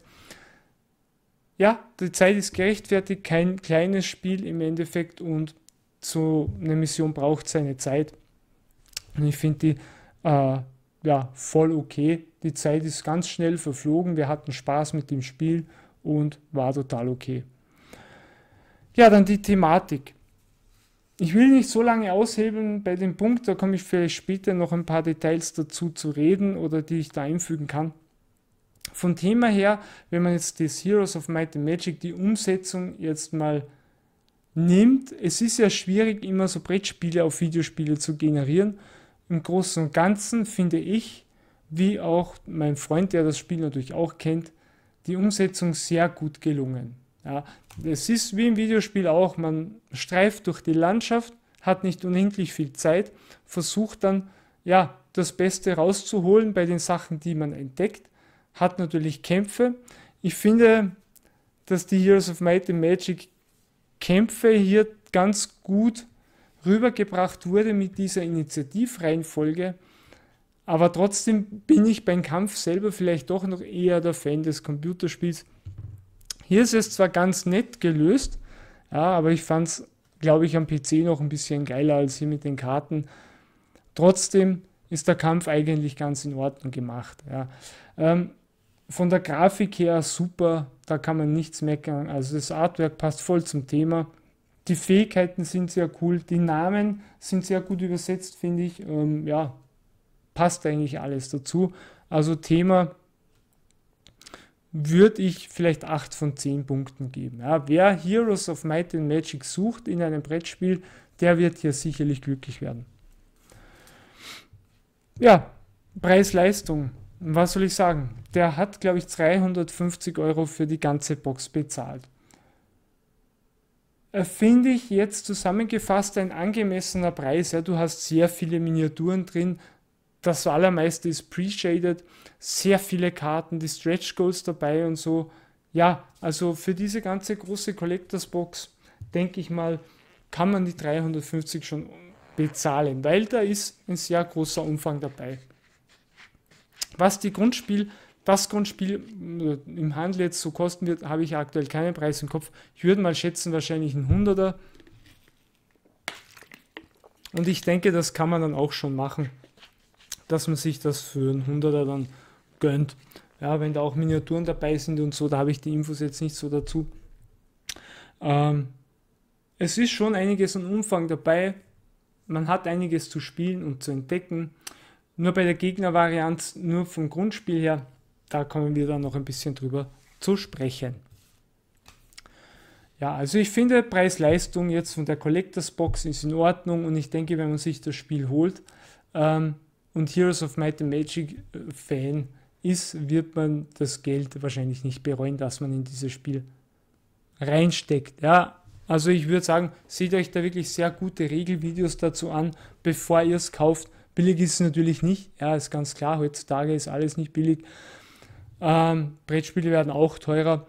ja, die Zeit ist gerechtfertigt, kein kleines Spiel im Endeffekt und so eine Mission braucht seine Zeit. Und ich finde die äh, ja, voll okay. Die Zeit ist ganz schnell verflogen, wir hatten Spaß mit dem Spiel und war total okay. Ja, dann die Thematik. Ich will nicht so lange aushebeln bei dem Punkt, da komme ich vielleicht später noch ein paar Details dazu zu reden oder die ich da einfügen kann. Vom Thema her, wenn man jetzt die Heroes of Might and Magic, die Umsetzung jetzt mal nimmt, es ist ja schwierig, immer so Brettspiele auf Videospiele zu generieren. Im Großen und Ganzen finde ich, wie auch mein Freund, der das Spiel natürlich auch kennt, die Umsetzung sehr gut gelungen. Ja, es ist wie im Videospiel auch, man streift durch die Landschaft, hat nicht unendlich viel Zeit, versucht dann, ja, das Beste rauszuholen bei den Sachen, die man entdeckt, hat natürlich Kämpfe. Ich finde, dass die Heroes of Might and Magic Kämpfe hier ganz gut rübergebracht wurde mit dieser Initiativreihenfolge. Aber trotzdem bin ich beim Kampf selber vielleicht doch noch eher der Fan des Computerspiels, hier ist es zwar ganz nett gelöst, ja, aber ich fand es, glaube ich, am PC noch ein bisschen geiler als hier mit den Karten. Trotzdem ist der Kampf eigentlich ganz in Ordnung gemacht. Ja. Ähm, von der Grafik her super, da kann man nichts meckern. Also das Artwork passt voll zum Thema. Die Fähigkeiten sind sehr cool, die Namen sind sehr gut übersetzt, finde ich. Ähm, ja, passt eigentlich alles dazu. Also Thema würde ich vielleicht 8 von 10 Punkten geben. Ja, wer Heroes of Might and Magic sucht in einem Brettspiel, der wird hier sicherlich glücklich werden. Ja, Preis-Leistung. Was soll ich sagen? Der hat, glaube ich, 350 Euro für die ganze Box bezahlt. Finde ich jetzt zusammengefasst ein angemessener Preis. Ja, du hast sehr viele Miniaturen drin, das allermeiste ist pre-shaded, sehr viele Karten, die Stretch Goals dabei und so. Ja, also für diese ganze große Collectors Box, denke ich mal, kann man die 350 schon bezahlen, weil da ist ein sehr großer Umfang dabei. Was die Grundspiel, das Grundspiel äh, im Handel jetzt so kosten wird, habe ich aktuell keinen Preis im Kopf. Ich würde mal schätzen, wahrscheinlich ein 100er. Und ich denke, das kann man dann auch schon machen dass man sich das für einen Hunderter dann gönnt. Ja, wenn da auch Miniaturen dabei sind und so, da habe ich die Infos jetzt nicht so dazu. Ähm, es ist schon einiges an Umfang dabei. Man hat einiges zu spielen und zu entdecken. Nur bei der Gegnervariante, nur vom Grundspiel her, da kommen wir dann noch ein bisschen drüber zu sprechen. Ja, also ich finde Preis-Leistung jetzt von der Collectors Box ist in Ordnung und ich denke, wenn man sich das Spiel holt, ähm, und Heroes of Might and Magic äh, Fan ist, wird man das Geld wahrscheinlich nicht bereuen, dass man in dieses Spiel reinsteckt. Ja, also ich würde sagen, seht euch da wirklich sehr gute Regelvideos dazu an, bevor ihr es kauft. Billig ist es natürlich nicht, ja, ist ganz klar, heutzutage ist alles nicht billig. Ähm, Brettspiele werden auch teurer.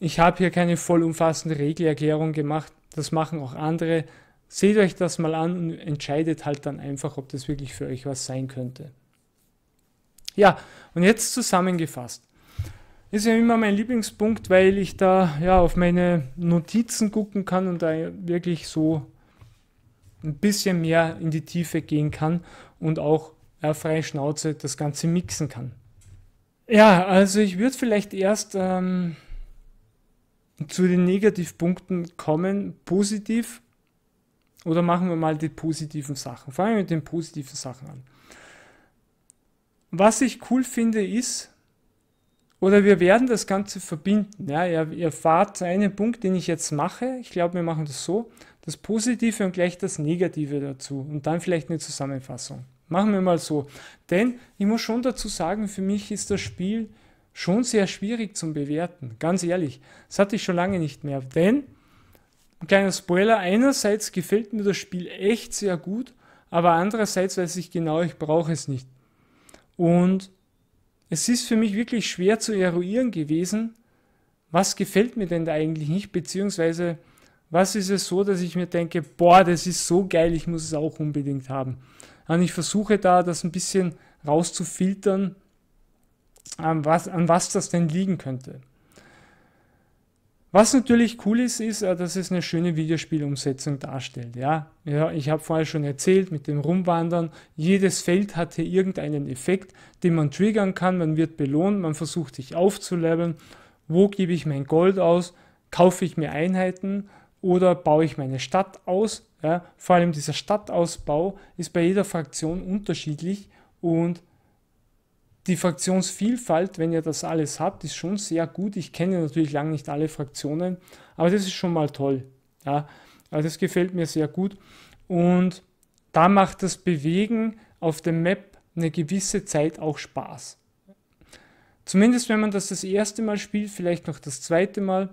Ich habe hier keine vollumfassende Regelerklärung gemacht, das machen auch andere. Seht euch das mal an und entscheidet halt dann einfach, ob das wirklich für euch was sein könnte. Ja, und jetzt zusammengefasst. Ist ja immer mein Lieblingspunkt, weil ich da ja auf meine Notizen gucken kann und da wirklich so ein bisschen mehr in die Tiefe gehen kann und auch ja, freie Schnauze das Ganze mixen kann. Ja, also ich würde vielleicht erst ähm, zu den Negativpunkten kommen. Positiv oder machen wir mal die positiven Sachen. Fangen wir mit den positiven Sachen an. Was ich cool finde ist, oder wir werden das Ganze verbinden. Ja, ihr, ihr fahrt einen Punkt, den ich jetzt mache. Ich glaube, wir machen das so. Das Positive und gleich das Negative dazu. Und dann vielleicht eine Zusammenfassung. Machen wir mal so. Denn ich muss schon dazu sagen, für mich ist das Spiel schon sehr schwierig zum Bewerten. Ganz ehrlich, das hatte ich schon lange nicht mehr. Denn ein kleiner Spoiler, einerseits gefällt mir das Spiel echt sehr gut, aber andererseits weiß ich genau, ich brauche es nicht. Und es ist für mich wirklich schwer zu eruieren gewesen, was gefällt mir denn da eigentlich nicht, beziehungsweise was ist es so, dass ich mir denke, boah, das ist so geil, ich muss es auch unbedingt haben. Und ich versuche da das ein bisschen rauszufiltern, an was, an was das denn liegen könnte. Was natürlich cool ist, ist, äh, dass es eine schöne Videospielumsetzung darstellt. Ja, ja ich habe vorher schon erzählt mit dem Rumwandern. Jedes Feld hat hier irgendeinen Effekt, den man triggern kann. Man wird belohnt, man versucht sich aufzuleveln. Wo gebe ich mein Gold aus? Kaufe ich mir Einheiten oder baue ich meine Stadt aus? Ja, vor allem dieser Stadtausbau ist bei jeder Fraktion unterschiedlich und die Fraktionsvielfalt, wenn ihr das alles habt, ist schon sehr gut. Ich kenne natürlich lange nicht alle Fraktionen, aber das ist schon mal toll. Ja, also das gefällt mir sehr gut. Und da macht das Bewegen auf der Map eine gewisse Zeit auch Spaß. Zumindest wenn man das das erste Mal spielt, vielleicht noch das zweite Mal.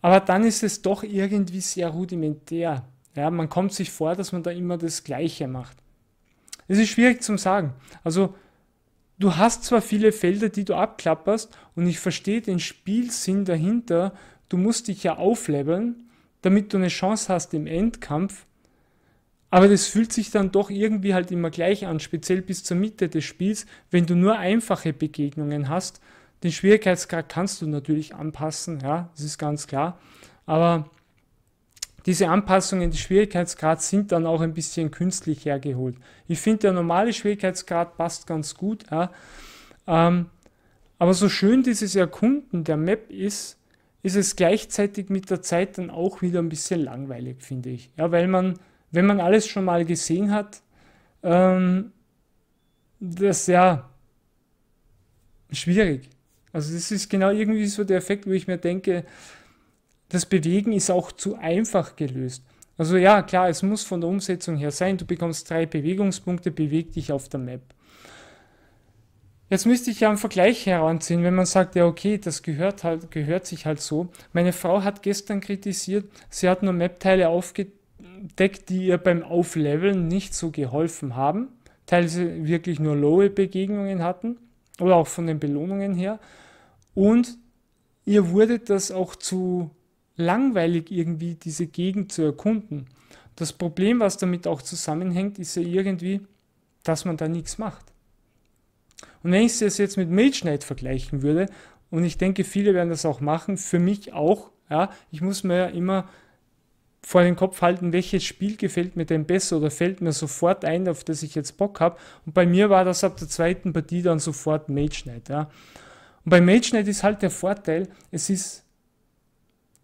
Aber dann ist es doch irgendwie sehr rudimentär. Ja, man kommt sich vor, dass man da immer das Gleiche macht. Es ist schwierig zu Sagen. Also du hast zwar viele Felder, die du abklapperst und ich verstehe den Spielsinn dahinter, du musst dich ja aufleveln, damit du eine Chance hast im Endkampf, aber das fühlt sich dann doch irgendwie halt immer gleich an, speziell bis zur Mitte des Spiels, wenn du nur einfache Begegnungen hast. Den Schwierigkeitsgrad kannst du natürlich anpassen, ja, das ist ganz klar. Aber diese Anpassungen des Schwierigkeitsgrads sind dann auch ein bisschen künstlich hergeholt. Ich finde, der normale Schwierigkeitsgrad passt ganz gut. Ja. Ähm, aber so schön dieses Erkunden der Map ist, ist es gleichzeitig mit der Zeit dann auch wieder ein bisschen langweilig, finde ich. Ja, weil man, wenn man alles schon mal gesehen hat, ähm, das ja schwierig. Also das ist genau irgendwie so der Effekt, wo ich mir denke, das Bewegen ist auch zu einfach gelöst. Also ja, klar, es muss von der Umsetzung her sein. Du bekommst drei Bewegungspunkte, beweg dich auf der Map. Jetzt müsste ich ja einen Vergleich heranziehen, wenn man sagt, ja okay, das gehört, halt, gehört sich halt so. Meine Frau hat gestern kritisiert, sie hat nur Map-Teile aufgedeckt, die ihr beim Aufleveln nicht so geholfen haben. Teilweise wirklich nur lowe Begegnungen hatten oder auch von den Belohnungen her. Und ihr wurde das auch zu langweilig irgendwie, diese Gegend zu erkunden. Das Problem, was damit auch zusammenhängt, ist ja irgendwie, dass man da nichts macht. Und wenn ich es jetzt mit Milchschneid vergleichen würde, und ich denke, viele werden das auch machen, für mich auch, ja, ich muss mir ja immer vor den Kopf halten, welches Spiel gefällt mir denn besser oder fällt mir sofort ein, auf das ich jetzt Bock habe. Und bei mir war das ab der zweiten Partie dann sofort Mage Knight. Ja. Und bei Mage Knight ist halt der Vorteil, es ist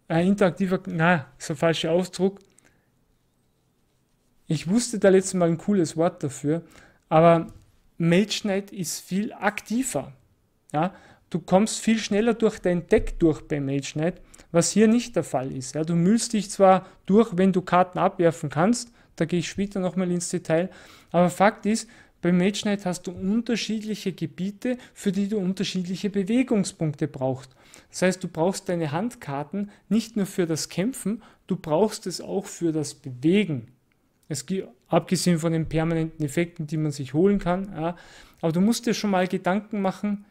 äh, interaktiver, na, so falscher Ausdruck. Ich wusste da letztes Mal ein cooles Wort dafür, aber MageNet ist viel aktiver. Ja? Du kommst viel schneller durch dein Deck durch bei MageNet, was hier nicht der Fall ist. Ja? Du mühlst dich zwar durch, wenn du Karten abwerfen kannst, da gehe ich später nochmal ins Detail, aber Fakt ist, bei MageNet hast du unterschiedliche Gebiete, für die du unterschiedliche Bewegungspunkte brauchst. Das heißt, du brauchst deine Handkarten nicht nur für das Kämpfen, du brauchst es auch für das Bewegen. Es gibt, abgesehen von den permanenten Effekten, die man sich holen kann, ja, aber du musst dir schon mal Gedanken machen,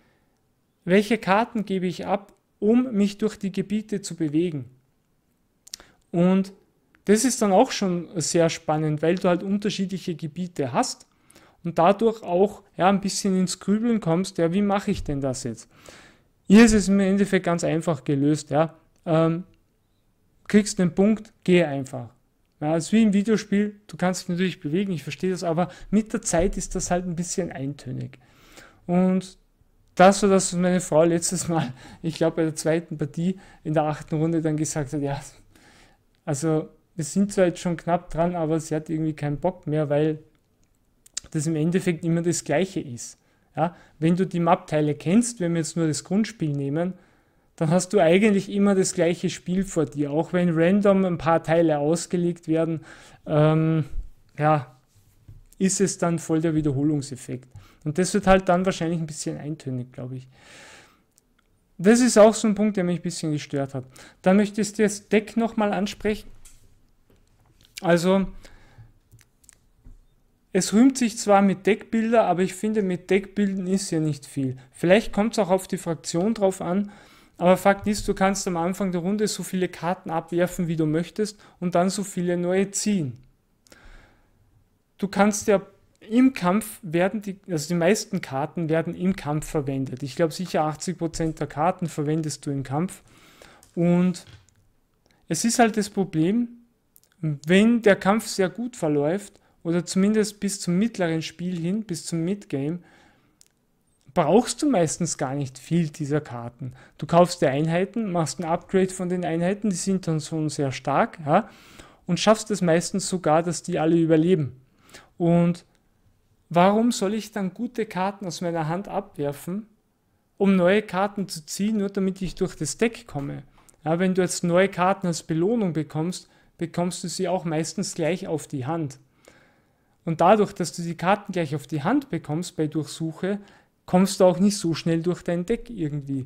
welche Karten gebe ich ab, um mich durch die Gebiete zu bewegen. Und das ist dann auch schon sehr spannend, weil du halt unterschiedliche Gebiete hast und dadurch auch ja, ein bisschen ins Grübeln kommst, ja, wie mache ich denn das jetzt? Hier ist es im Endeffekt ganz einfach gelöst. Ja? Ähm, kriegst einen Punkt, geh einfach. Ja, ist wie im Videospiel, du kannst dich natürlich bewegen, ich verstehe das, aber mit der Zeit ist das halt ein bisschen eintönig. Und das war das, was meine Frau letztes Mal, ich glaube bei der zweiten Partie in der achten Runde dann gesagt hat, ja, also wir sind zwar jetzt schon knapp dran, aber sie hat irgendwie keinen Bock mehr, weil das im Endeffekt immer das Gleiche ist. Ja, wenn du die Map-Teile kennst, wenn wir jetzt nur das Grundspiel nehmen, dann hast du eigentlich immer das gleiche Spiel vor dir, auch wenn random ein paar Teile ausgelegt werden. Ähm, ja, ist es dann voll der Wiederholungseffekt. Und das wird halt dann wahrscheinlich ein bisschen eintönig, glaube ich. Das ist auch so ein Punkt, der mich ein bisschen gestört hat. Dann möchtest du das Deck nochmal ansprechen. Also, es rühmt sich zwar mit Deckbilder, aber ich finde, mit Deckbildern ist ja nicht viel. Vielleicht kommt es auch auf die Fraktion drauf an, aber Fakt ist, du kannst am Anfang der Runde so viele Karten abwerfen, wie du möchtest und dann so viele neue ziehen. Du kannst ja im Kampf werden die, also die meisten Karten werden im Kampf verwendet. Ich glaube sicher 80% der Karten verwendest du im Kampf. Und es ist halt das Problem, wenn der Kampf sehr gut verläuft, oder zumindest bis zum mittleren Spiel hin, bis zum Midgame, brauchst du meistens gar nicht viel dieser Karten. Du kaufst dir Einheiten, machst ein Upgrade von den Einheiten, die sind dann schon sehr stark, ja, und schaffst es meistens sogar, dass die alle überleben. Und warum soll ich dann gute Karten aus meiner Hand abwerfen, um neue Karten zu ziehen, nur damit ich durch das Deck komme? Ja, wenn du jetzt neue Karten als Belohnung bekommst, bekommst du sie auch meistens gleich auf die Hand. Und dadurch, dass du die Karten gleich auf die Hand bekommst bei Durchsuche, kommst du auch nicht so schnell durch dein Deck irgendwie.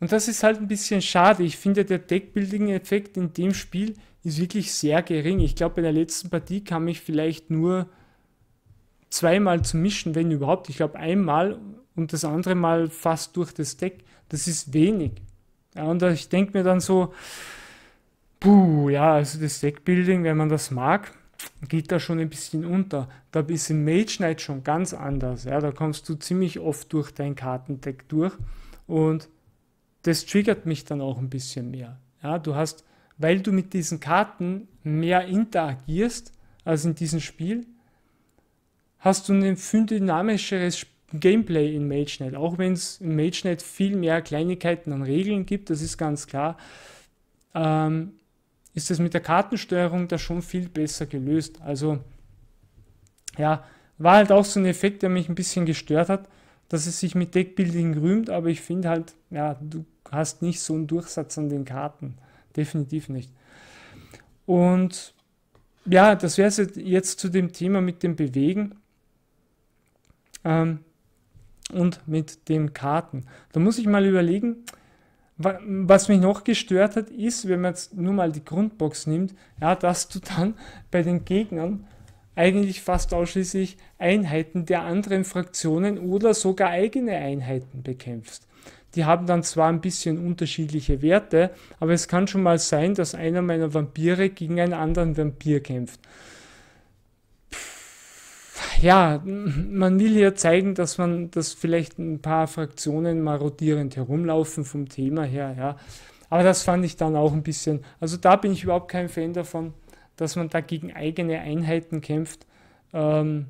Und das ist halt ein bisschen schade. Ich finde, der Deckbuilding-Effekt in dem Spiel ist wirklich sehr gering. Ich glaube, bei der letzten Partie kam ich vielleicht nur zweimal zu mischen, wenn überhaupt. Ich glaube, einmal und das andere Mal fast durch das Deck. Das ist wenig. Ja, und ich denke mir dann so, puh, ja, also das Deckbuilding, wenn man das mag, geht da schon ein bisschen unter. Da bist du im Mage Knight schon ganz anders. Ja? Da kommst du ziemlich oft durch dein Kartendeck durch und das triggert mich dann auch ein bisschen mehr. Ja? Du hast, weil du mit diesen Karten mehr interagierst als in diesem Spiel, hast du ein viel dynamischeres Gameplay in MageNet. Auch wenn es in MageNet viel mehr Kleinigkeiten an Regeln gibt, das ist ganz klar. Ähm, ist es mit der Kartensteuerung da schon viel besser gelöst. Also ja, war halt auch so ein Effekt, der mich ein bisschen gestört hat, dass es sich mit Deckbuilding rühmt, aber ich finde halt, ja, du hast nicht so einen Durchsatz an den Karten. Definitiv nicht. Und ja, das wäre es jetzt zu dem Thema mit dem Bewegen ähm, und mit den Karten. Da muss ich mal überlegen, was mich noch gestört hat, ist, wenn man jetzt nur mal die Grundbox nimmt, ja, dass du dann bei den Gegnern eigentlich fast ausschließlich Einheiten der anderen Fraktionen oder sogar eigene Einheiten bekämpfst. Die haben dann zwar ein bisschen unterschiedliche Werte, aber es kann schon mal sein, dass einer meiner Vampire gegen einen anderen Vampir kämpft ja, man will hier zeigen, dass man, das vielleicht ein paar Fraktionen marodierend herumlaufen vom Thema her, ja. Aber das fand ich dann auch ein bisschen, also da bin ich überhaupt kein Fan davon, dass man da gegen eigene Einheiten kämpft. Ähm,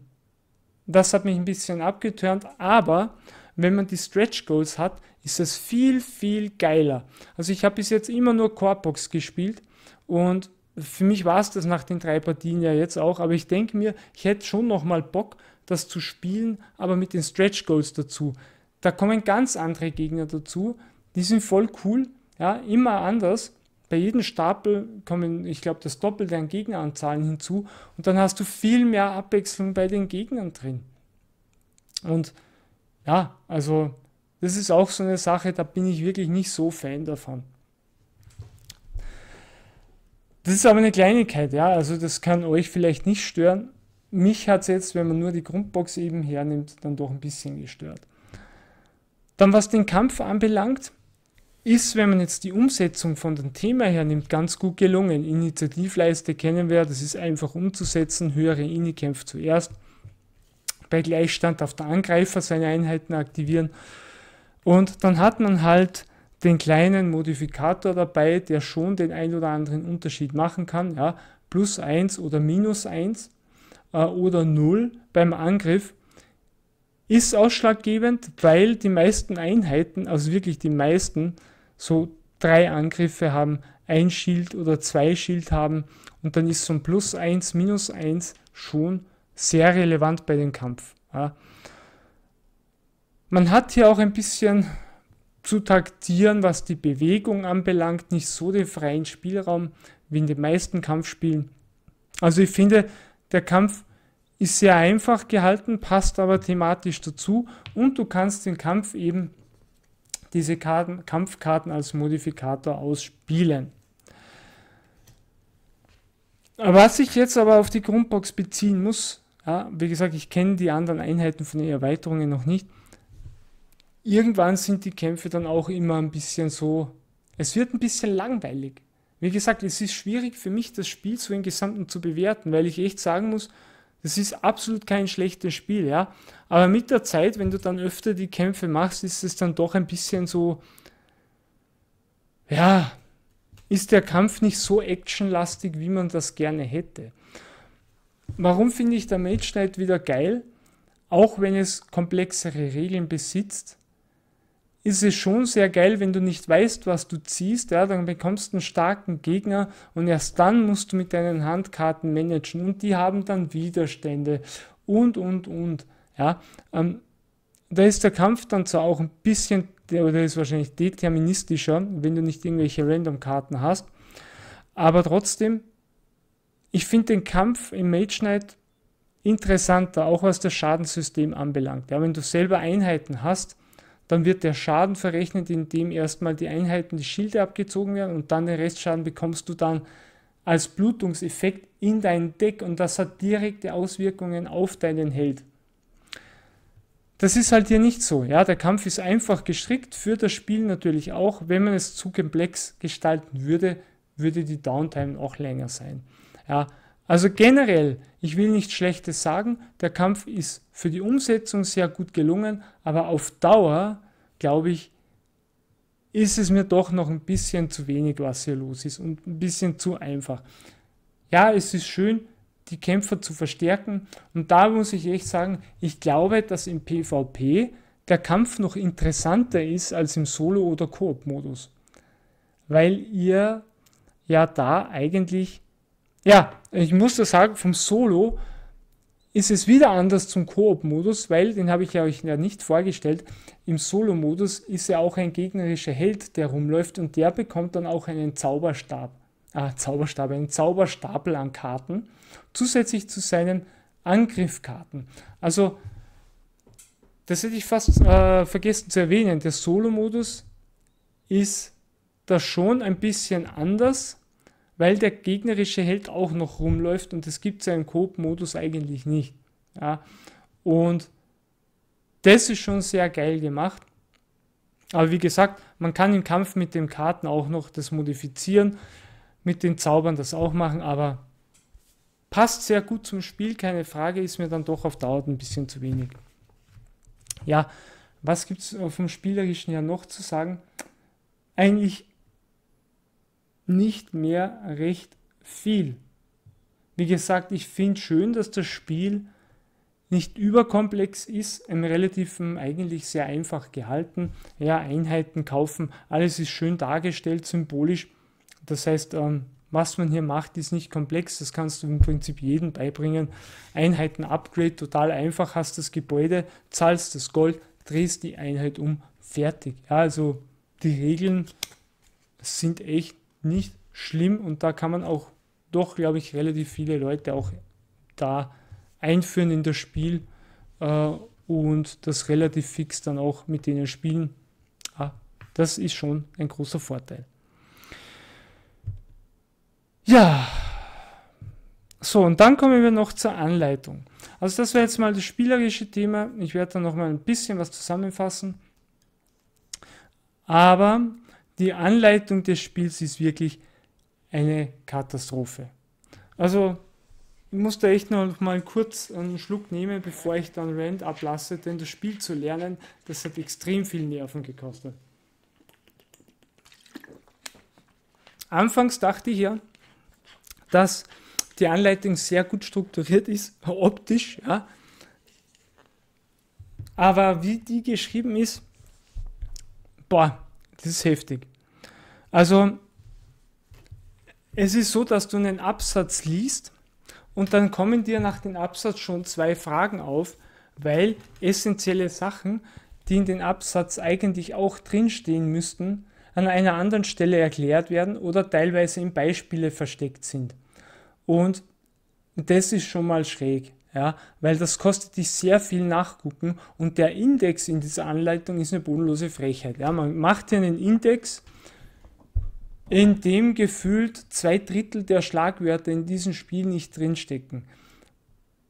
das hat mich ein bisschen abgeturnt, aber wenn man die Stretch Goals hat, ist das viel, viel geiler. Also ich habe bis jetzt immer nur Corebox gespielt und für mich war es das nach den drei Partien ja jetzt auch, aber ich denke mir, ich hätte schon nochmal Bock, das zu spielen, aber mit den Stretch Goals dazu. Da kommen ganz andere Gegner dazu, die sind voll cool, ja, immer anders. Bei jedem Stapel kommen, ich glaube, das Doppelte an Gegneranzahlen hinzu und dann hast du viel mehr Abwechslung bei den Gegnern drin. Und ja, also das ist auch so eine Sache, da bin ich wirklich nicht so Fan davon. Das ist aber eine Kleinigkeit, ja. Also das kann euch vielleicht nicht stören. Mich hat es jetzt, wenn man nur die Grundbox eben hernimmt, dann doch ein bisschen gestört. Dann was den Kampf anbelangt, ist, wenn man jetzt die Umsetzung von dem Thema hernimmt, ganz gut gelungen. Initiativleiste kennen wir, das ist einfach umzusetzen, höhere ini zuerst. Bei Gleichstand auf der Angreifer seine Einheiten aktivieren. Und dann hat man halt den kleinen Modifikator dabei, der schon den ein oder anderen Unterschied machen kann. Ja, plus 1 oder minus 1 äh, oder 0 beim Angriff ist ausschlaggebend, weil die meisten Einheiten, also wirklich die meisten, so drei Angriffe haben, ein Schild oder zwei Schild haben und dann ist so ein Plus 1, Minus 1 schon sehr relevant bei dem Kampf. Ja. Man hat hier auch ein bisschen zu taktieren, was die Bewegung anbelangt, nicht so den freien Spielraum wie in den meisten Kampfspielen. Also ich finde, der Kampf ist sehr einfach gehalten, passt aber thematisch dazu und du kannst den Kampf eben diese Karten, Kampfkarten als Modifikator ausspielen. Was ich jetzt aber auf die Grundbox beziehen muss, ja, wie gesagt, ich kenne die anderen Einheiten von den Erweiterungen noch nicht, irgendwann sind die Kämpfe dann auch immer ein bisschen so, es wird ein bisschen langweilig. Wie gesagt, es ist schwierig für mich, das Spiel so im Gesamten zu bewerten, weil ich echt sagen muss, das ist absolut kein schlechtes Spiel, ja. Aber mit der Zeit, wenn du dann öfter die Kämpfe machst, ist es dann doch ein bisschen so, ja, ist der Kampf nicht so actionlastig, wie man das gerne hätte. Warum finde ich der Mage Knight wieder geil? Auch wenn es komplexere Regeln besitzt, ist es schon sehr geil, wenn du nicht weißt, was du ziehst, ja, dann bekommst du einen starken Gegner und erst dann musst du mit deinen Handkarten managen und die haben dann Widerstände und, und, und, ja. Ähm, da ist der Kampf dann zwar auch ein bisschen, oder ist wahrscheinlich deterministischer, wenn du nicht irgendwelche Random-Karten hast, aber trotzdem, ich finde den Kampf im Mage Knight interessanter, auch was das Schadenssystem anbelangt. Ja, wenn du selber Einheiten hast, dann wird der Schaden verrechnet, indem erstmal die Einheiten die Schilde abgezogen werden und dann den Restschaden bekommst du dann als Blutungseffekt in dein Deck und das hat direkte Auswirkungen auf deinen Held. Das ist halt hier nicht so. Ja, der Kampf ist einfach gestrickt für das Spiel natürlich auch. Wenn man es zu komplex gestalten würde, würde die Downtime auch länger sein. Ja, also generell, ich will nichts Schlechtes sagen. Der Kampf ist für die Umsetzung sehr gut gelungen, aber auf Dauer glaube ich, ist es mir doch noch ein bisschen zu wenig, was hier los ist und ein bisschen zu einfach. Ja, es ist schön, die Kämpfer zu verstärken und da muss ich echt sagen, ich glaube, dass im PvP der Kampf noch interessanter ist als im Solo- oder Koop-Modus, weil ihr ja da eigentlich, ja, ich muss da sagen, vom Solo ist es wieder anders zum Koop-Modus, weil, den habe ich euch ja nicht vorgestellt, im Solo-Modus ist ja auch ein gegnerischer Held, der rumläuft und der bekommt dann auch einen Zauberstab, ah, Zauberstab, einen Zauberstapel an Karten, zusätzlich zu seinen Angriffkarten. Also, das hätte ich fast äh, vergessen zu erwähnen, der Solo-Modus ist da schon ein bisschen anders, weil der gegnerische Held auch noch rumläuft und es gibt seinen Coop-Modus eigentlich nicht. Ja. Und das ist schon sehr geil gemacht. Aber wie gesagt, man kann im Kampf mit den Karten auch noch das modifizieren, mit den Zaubern das auch machen, aber passt sehr gut zum Spiel, keine Frage, ist mir dann doch auf Dauer ein bisschen zu wenig. Ja, was gibt es vom Spielerischen ja noch zu sagen? Eigentlich nicht mehr recht viel. Wie gesagt, ich finde schön, dass das Spiel nicht überkomplex ist, im relativen eigentlich sehr einfach gehalten. Ja, Einheiten kaufen, alles ist schön dargestellt, symbolisch. Das heißt, ähm, was man hier macht, ist nicht komplex. Das kannst du im Prinzip jedem beibringen. Einheiten Upgrade, total einfach. Hast das Gebäude, zahlst das Gold, drehst die Einheit um, fertig. Ja, also die Regeln sind echt nicht schlimm und da kann man auch doch, glaube ich, relativ viele Leute auch da einführen in das Spiel äh, und das relativ fix dann auch mit denen spielen. Ah, das ist schon ein großer Vorteil. Ja, so und dann kommen wir noch zur Anleitung. Also das wäre jetzt mal das spielerische Thema. Ich werde dann noch mal ein bisschen was zusammenfassen. Aber die Anleitung des Spiels ist wirklich eine Katastrophe. Also ich muss da echt noch mal kurz einen Schluck nehmen, bevor ich dann Rand ablasse, denn das Spiel zu lernen, das hat extrem viel Nerven gekostet. Anfangs dachte ich ja, dass die Anleitung sehr gut strukturiert ist, optisch, ja. Aber wie die geschrieben ist, boah, das ist heftig. Also es ist so, dass du einen Absatz liest und dann kommen dir nach dem Absatz schon zwei Fragen auf, weil essentielle Sachen, die in den Absatz eigentlich auch drinstehen müssten, an einer anderen Stelle erklärt werden oder teilweise in Beispiele versteckt sind. Und das ist schon mal schräg, ja, weil das kostet dich sehr viel Nachgucken und der Index in dieser Anleitung ist eine bodenlose Frechheit. Ja, man macht hier einen Index, in dem gefühlt zwei Drittel der Schlagwörter in diesem Spiel nicht drinstecken.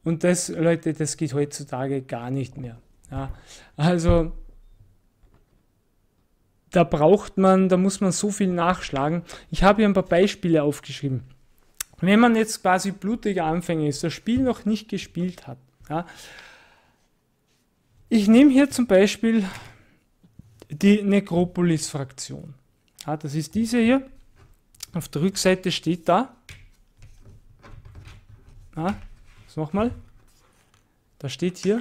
Und das, Leute, das geht heutzutage gar nicht mehr. Ja, also da braucht man, da muss man so viel nachschlagen. Ich habe hier ein paar Beispiele aufgeschrieben. Wenn man jetzt quasi blutiger Anfänger ist, das Spiel noch nicht gespielt hat. Ja, ich nehme hier zum Beispiel die Necropolis-Fraktion. Ah, das ist diese hier. Auf der Rückseite steht da. Ah, das nochmal. Da steht hier.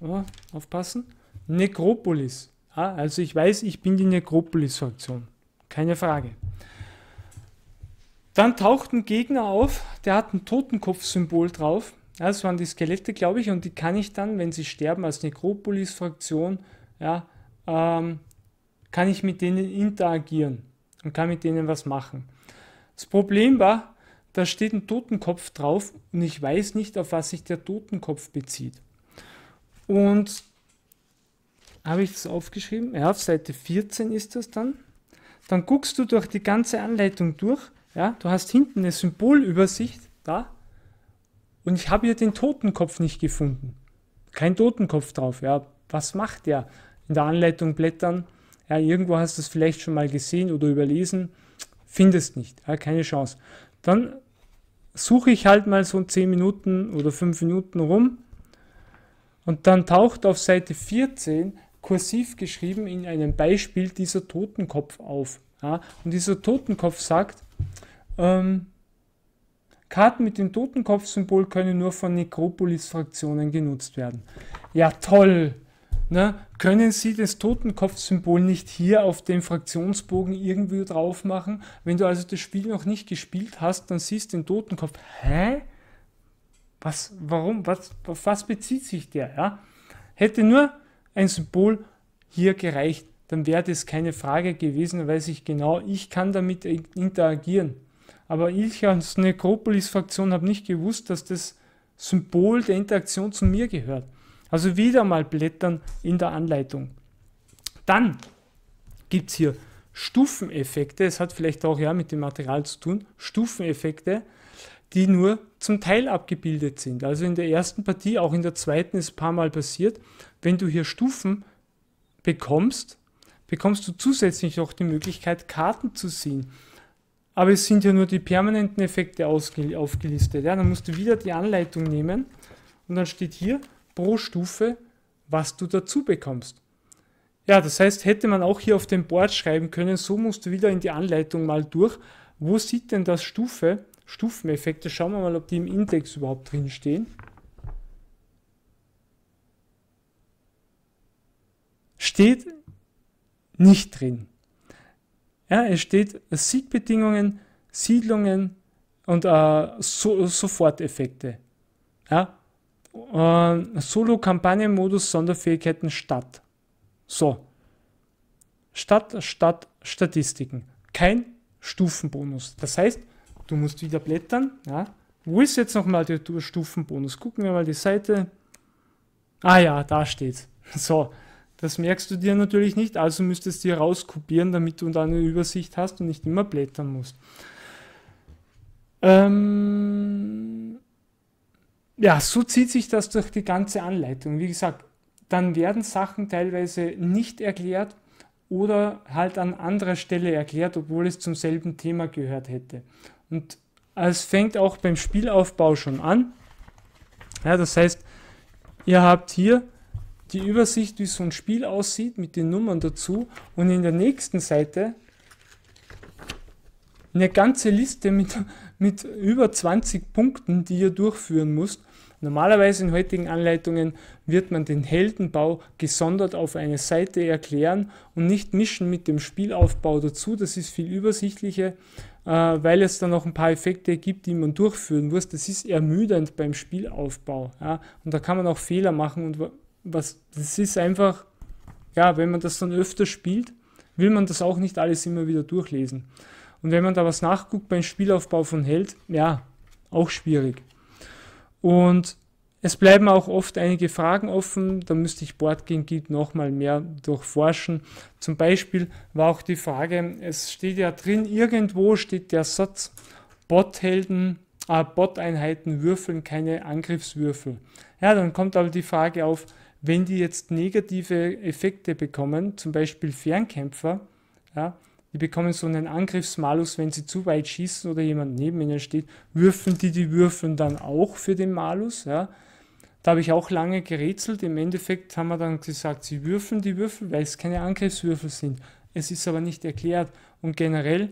Oh, aufpassen. Necropolis. Ah, also ich weiß, ich bin die Necropolis-Fraktion. Keine Frage. Dann taucht ein Gegner auf, der hat ein Totenkopf-Symbol drauf. Das waren die Skelette, glaube ich, und die kann ich dann, wenn sie sterben, als Necropolis-Fraktion ja, ähm, kann ich mit denen interagieren und kann mit denen was machen. Das Problem war, da steht ein Totenkopf drauf und ich weiß nicht, auf was sich der Totenkopf bezieht. Und habe ich das aufgeschrieben? Ja, auf Seite 14 ist das dann. Dann guckst du durch die ganze Anleitung durch. Ja, du hast hinten eine Symbolübersicht da und ich habe hier den Totenkopf nicht gefunden. Kein Totenkopf drauf. Ja, was macht der? In der Anleitung blättern, ja, irgendwo hast du es vielleicht schon mal gesehen oder überlesen, findest nicht, ja, keine Chance. Dann suche ich halt mal so 10 Minuten oder 5 Minuten rum und dann taucht auf Seite 14 kursiv geschrieben in einem Beispiel dieser Totenkopf auf. Ja, und dieser Totenkopf sagt, ähm, Karten mit dem Totenkopf-Symbol können nur von nekropolis fraktionen genutzt werden. Ja, toll! Na, können Sie das Totenkopfsymbol nicht hier auf dem Fraktionsbogen irgendwie drauf machen? Wenn du also das Spiel noch nicht gespielt hast, dann siehst du den Totenkopf. Hä? Was, warum, was, auf was bezieht sich der? Ja? Hätte nur ein Symbol hier gereicht, dann wäre das keine Frage gewesen, weiß ich genau, ich kann damit interagieren. Aber ich als Necropolis-Fraktion habe nicht gewusst, dass das Symbol der Interaktion zu mir gehört. Also wieder mal blättern in der Anleitung. Dann gibt es hier Stufeneffekte. Es hat vielleicht auch ja mit dem Material zu tun. Stufeneffekte, die nur zum Teil abgebildet sind. Also in der ersten Partie, auch in der zweiten ist ein paar Mal passiert. Wenn du hier Stufen bekommst, bekommst du zusätzlich auch die Möglichkeit, Karten zu sehen. Aber es sind ja nur die permanenten Effekte aufgelistet. Ja, dann musst du wieder die Anleitung nehmen und dann steht hier, pro Stufe, was du dazu bekommst. Ja, das heißt, hätte man auch hier auf dem Board schreiben können, so musst du wieder in die Anleitung mal durch. Wo sieht denn das Stufe, Stufeneffekte? Schauen wir mal, ob die im Index überhaupt drin stehen. Steht nicht drin. Ja, es steht Siegbedingungen, Siedlungen und äh, so Soforteffekte. Ja, äh, Solo-Kampagnenmodus Sonderfähigkeiten statt. So. Statt, statt, Statistiken. Kein Stufenbonus. Das heißt, du musst wieder blättern. Ja. Wo ist jetzt nochmal der Stufenbonus? Gucken wir mal die Seite. Ah ja, da steht's. So, das merkst du dir natürlich nicht, also müsstest du dir rauskopieren, damit du dann eine Übersicht hast und nicht immer blättern musst. Ähm, ja, so zieht sich das durch die ganze Anleitung. Wie gesagt, dann werden Sachen teilweise nicht erklärt oder halt an anderer Stelle erklärt, obwohl es zum selben Thema gehört hätte. Und es fängt auch beim Spielaufbau schon an. Ja, das heißt, ihr habt hier die Übersicht, wie so ein Spiel aussieht, mit den Nummern dazu. Und in der nächsten Seite eine ganze Liste mit mit über 20 Punkten, die ihr durchführen müsst. Normalerweise in heutigen Anleitungen wird man den Heldenbau gesondert auf eine Seite erklären und nicht mischen mit dem Spielaufbau dazu. Das ist viel übersichtlicher, äh, weil es dann noch ein paar Effekte gibt, die man durchführen muss. Das ist ermüdend beim Spielaufbau. Und da kann man auch Fehler machen. Und was, das ist einfach, ja, wenn man das dann öfter spielt, will man das auch nicht alles immer wieder durchlesen. Und wenn man da was nachguckt beim Spielaufbau von Held, ja, auch schwierig. Und es bleiben auch oft einige Fragen offen, da müsste ich Boardgame Geek nochmal mehr durchforschen. Zum Beispiel war auch die Frage, es steht ja drin, irgendwo steht der Satz, Bothelden, äh, Bot-Einheiten würfeln keine Angriffswürfel. Ja, dann kommt aber die Frage auf, wenn die jetzt negative Effekte bekommen, zum Beispiel Fernkämpfer, ja, die bekommen so einen Angriffsmalus, wenn sie zu weit schießen oder jemand neben ihnen steht. Würfen die die Würfel dann auch für den Malus? Ja? Da habe ich auch lange gerätselt. Im Endeffekt haben wir dann gesagt, sie würfeln die Würfel, weil es keine Angriffswürfel sind. Es ist aber nicht erklärt. Und generell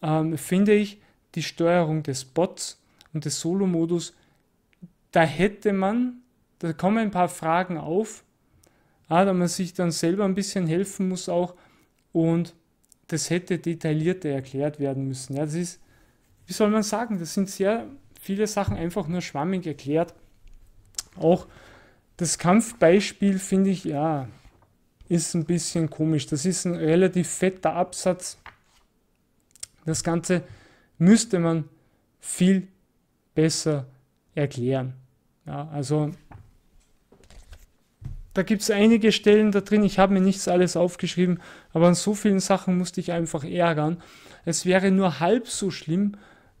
ähm, finde ich die Steuerung des Bots und des Solo-Modus, da hätte man, da kommen ein paar Fragen auf, ah, da man sich dann selber ein bisschen helfen muss auch. Und das hätte detaillierter erklärt werden müssen. Ja, das ist, wie soll man sagen, das sind sehr viele Sachen einfach nur schwammig erklärt. Auch das Kampfbeispiel finde ich, ja, ist ein bisschen komisch. Das ist ein relativ fetter Absatz. Das Ganze müsste man viel besser erklären. Ja, also da gibt es einige Stellen da drin, ich habe mir nichts alles aufgeschrieben, aber an so vielen Sachen musste ich einfach ärgern. Es wäre nur halb so schlimm,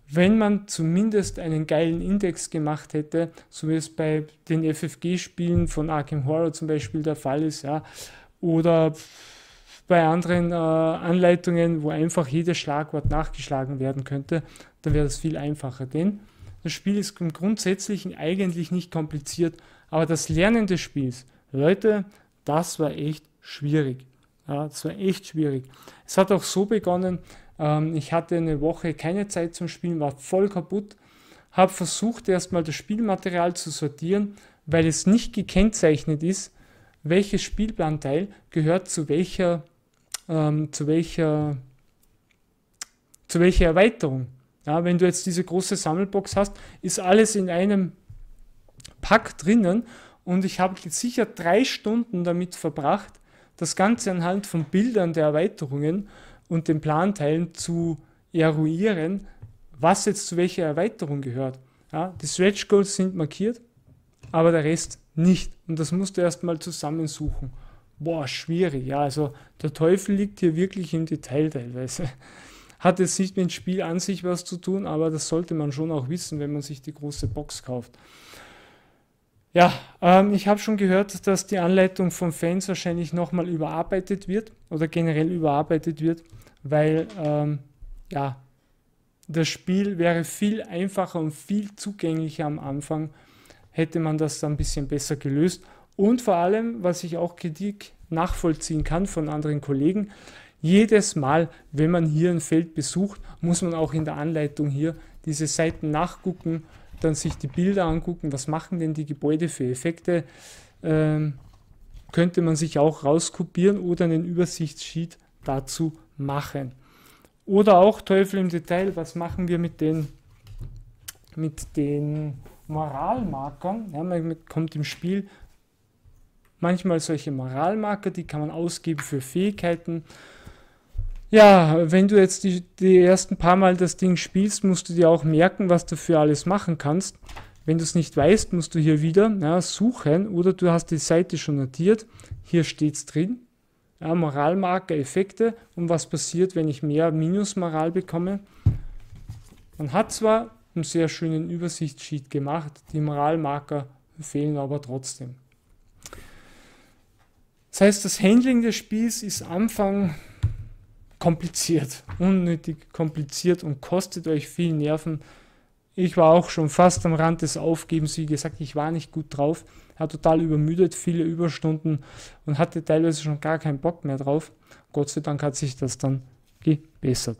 wenn man zumindest einen geilen Index gemacht hätte, so wie es bei den FFG-Spielen von Arkham Horror zum Beispiel der Fall ist, ja, oder bei anderen äh, Anleitungen, wo einfach jedes Schlagwort nachgeschlagen werden könnte, dann wäre das viel einfacher. Denn das Spiel ist im Grundsätzlichen eigentlich nicht kompliziert, aber das Lernen des Spiels Leute, das war echt schwierig. Ja, das war echt schwierig. Es hat auch so begonnen, ähm, ich hatte eine Woche keine Zeit zum Spielen, war voll kaputt, habe versucht erstmal das Spielmaterial zu sortieren, weil es nicht gekennzeichnet ist, welches Spielplanteil gehört zu welcher, ähm, zu welcher, zu welcher Erweiterung. Ja, wenn du jetzt diese große Sammelbox hast, ist alles in einem Pack drinnen und ich habe sicher drei Stunden damit verbracht, das Ganze anhand von Bildern der Erweiterungen und den Planteilen zu eruieren, was jetzt zu welcher Erweiterung gehört. Ja, die Stretch Goals sind markiert, aber der Rest nicht. Und das musst du erstmal zusammensuchen. Boah, schwierig. Ja, also der Teufel liegt hier wirklich im Detail teilweise. Hat jetzt nicht mit dem Spiel an sich was zu tun, aber das sollte man schon auch wissen, wenn man sich die große Box kauft. Ja, ähm, ich habe schon gehört, dass die Anleitung von Fans wahrscheinlich nochmal überarbeitet wird oder generell überarbeitet wird, weil ähm, ja, das Spiel wäre viel einfacher und viel zugänglicher am Anfang, hätte man das dann ein bisschen besser gelöst. Und vor allem, was ich auch Kritik nachvollziehen kann von anderen Kollegen, jedes Mal, wenn man hier ein Feld besucht, muss man auch in der Anleitung hier diese Seiten nachgucken dann sich die Bilder angucken, was machen denn die Gebäude für Effekte, ähm, könnte man sich auch rauskopieren oder einen Übersichtssheet dazu machen. Oder auch Teufel im Detail, was machen wir mit den, mit den Moralmarkern? Ja, man kommt im Spiel manchmal solche Moralmarker, die kann man ausgeben für Fähigkeiten ja, wenn du jetzt die, die ersten paar Mal das Ding spielst, musst du dir auch merken, was du für alles machen kannst. Wenn du es nicht weißt, musst du hier wieder ja, suchen oder du hast die Seite schon notiert. Hier steht es drin. Ja, Moralmarker, Effekte und was passiert, wenn ich mehr Minus-Moral bekomme. Man hat zwar einen sehr schönen Übersichtssheet gemacht, die Moralmarker fehlen aber trotzdem. Das heißt, das Handling des Spiels ist Anfang kompliziert, unnötig kompliziert und kostet euch viel Nerven. Ich war auch schon fast am Rand des Aufgebens, wie gesagt, ich war nicht gut drauf, war total übermüdet, viele Überstunden und hatte teilweise schon gar keinen Bock mehr drauf. Gott sei Dank hat sich das dann gebessert.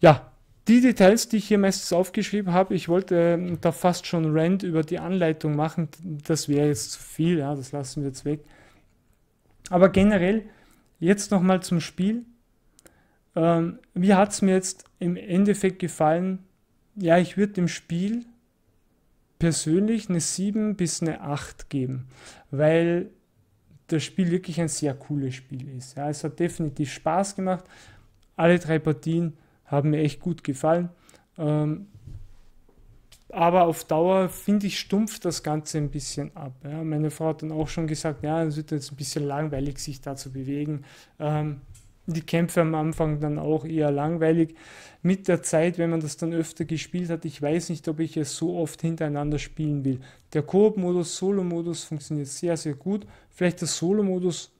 Ja, die Details, die ich hier meistens aufgeschrieben habe, ich wollte ähm, da fast schon Rand über die Anleitung machen, das wäre jetzt zu viel, ja, das lassen wir jetzt weg. Aber generell, jetzt nochmal zum Spiel. Ähm, wie hat es mir jetzt im Endeffekt gefallen? Ja, ich würde dem Spiel persönlich eine 7 bis eine 8 geben, weil das Spiel wirklich ein sehr cooles Spiel ist. Ja, es hat definitiv Spaß gemacht. Alle drei Partien haben mir echt gut gefallen. Ähm, aber auf Dauer finde ich stumpft das Ganze ein bisschen ab. Ja. Meine Frau hat dann auch schon gesagt, ja, es wird jetzt ein bisschen langweilig, sich da zu bewegen. Ähm, die Kämpfe am Anfang dann auch eher langweilig. Mit der Zeit, wenn man das dann öfter gespielt hat, ich weiß nicht, ob ich es so oft hintereinander spielen will. Der Koop-Modus, Solo-Modus funktioniert sehr, sehr gut. Vielleicht der Solo-Modus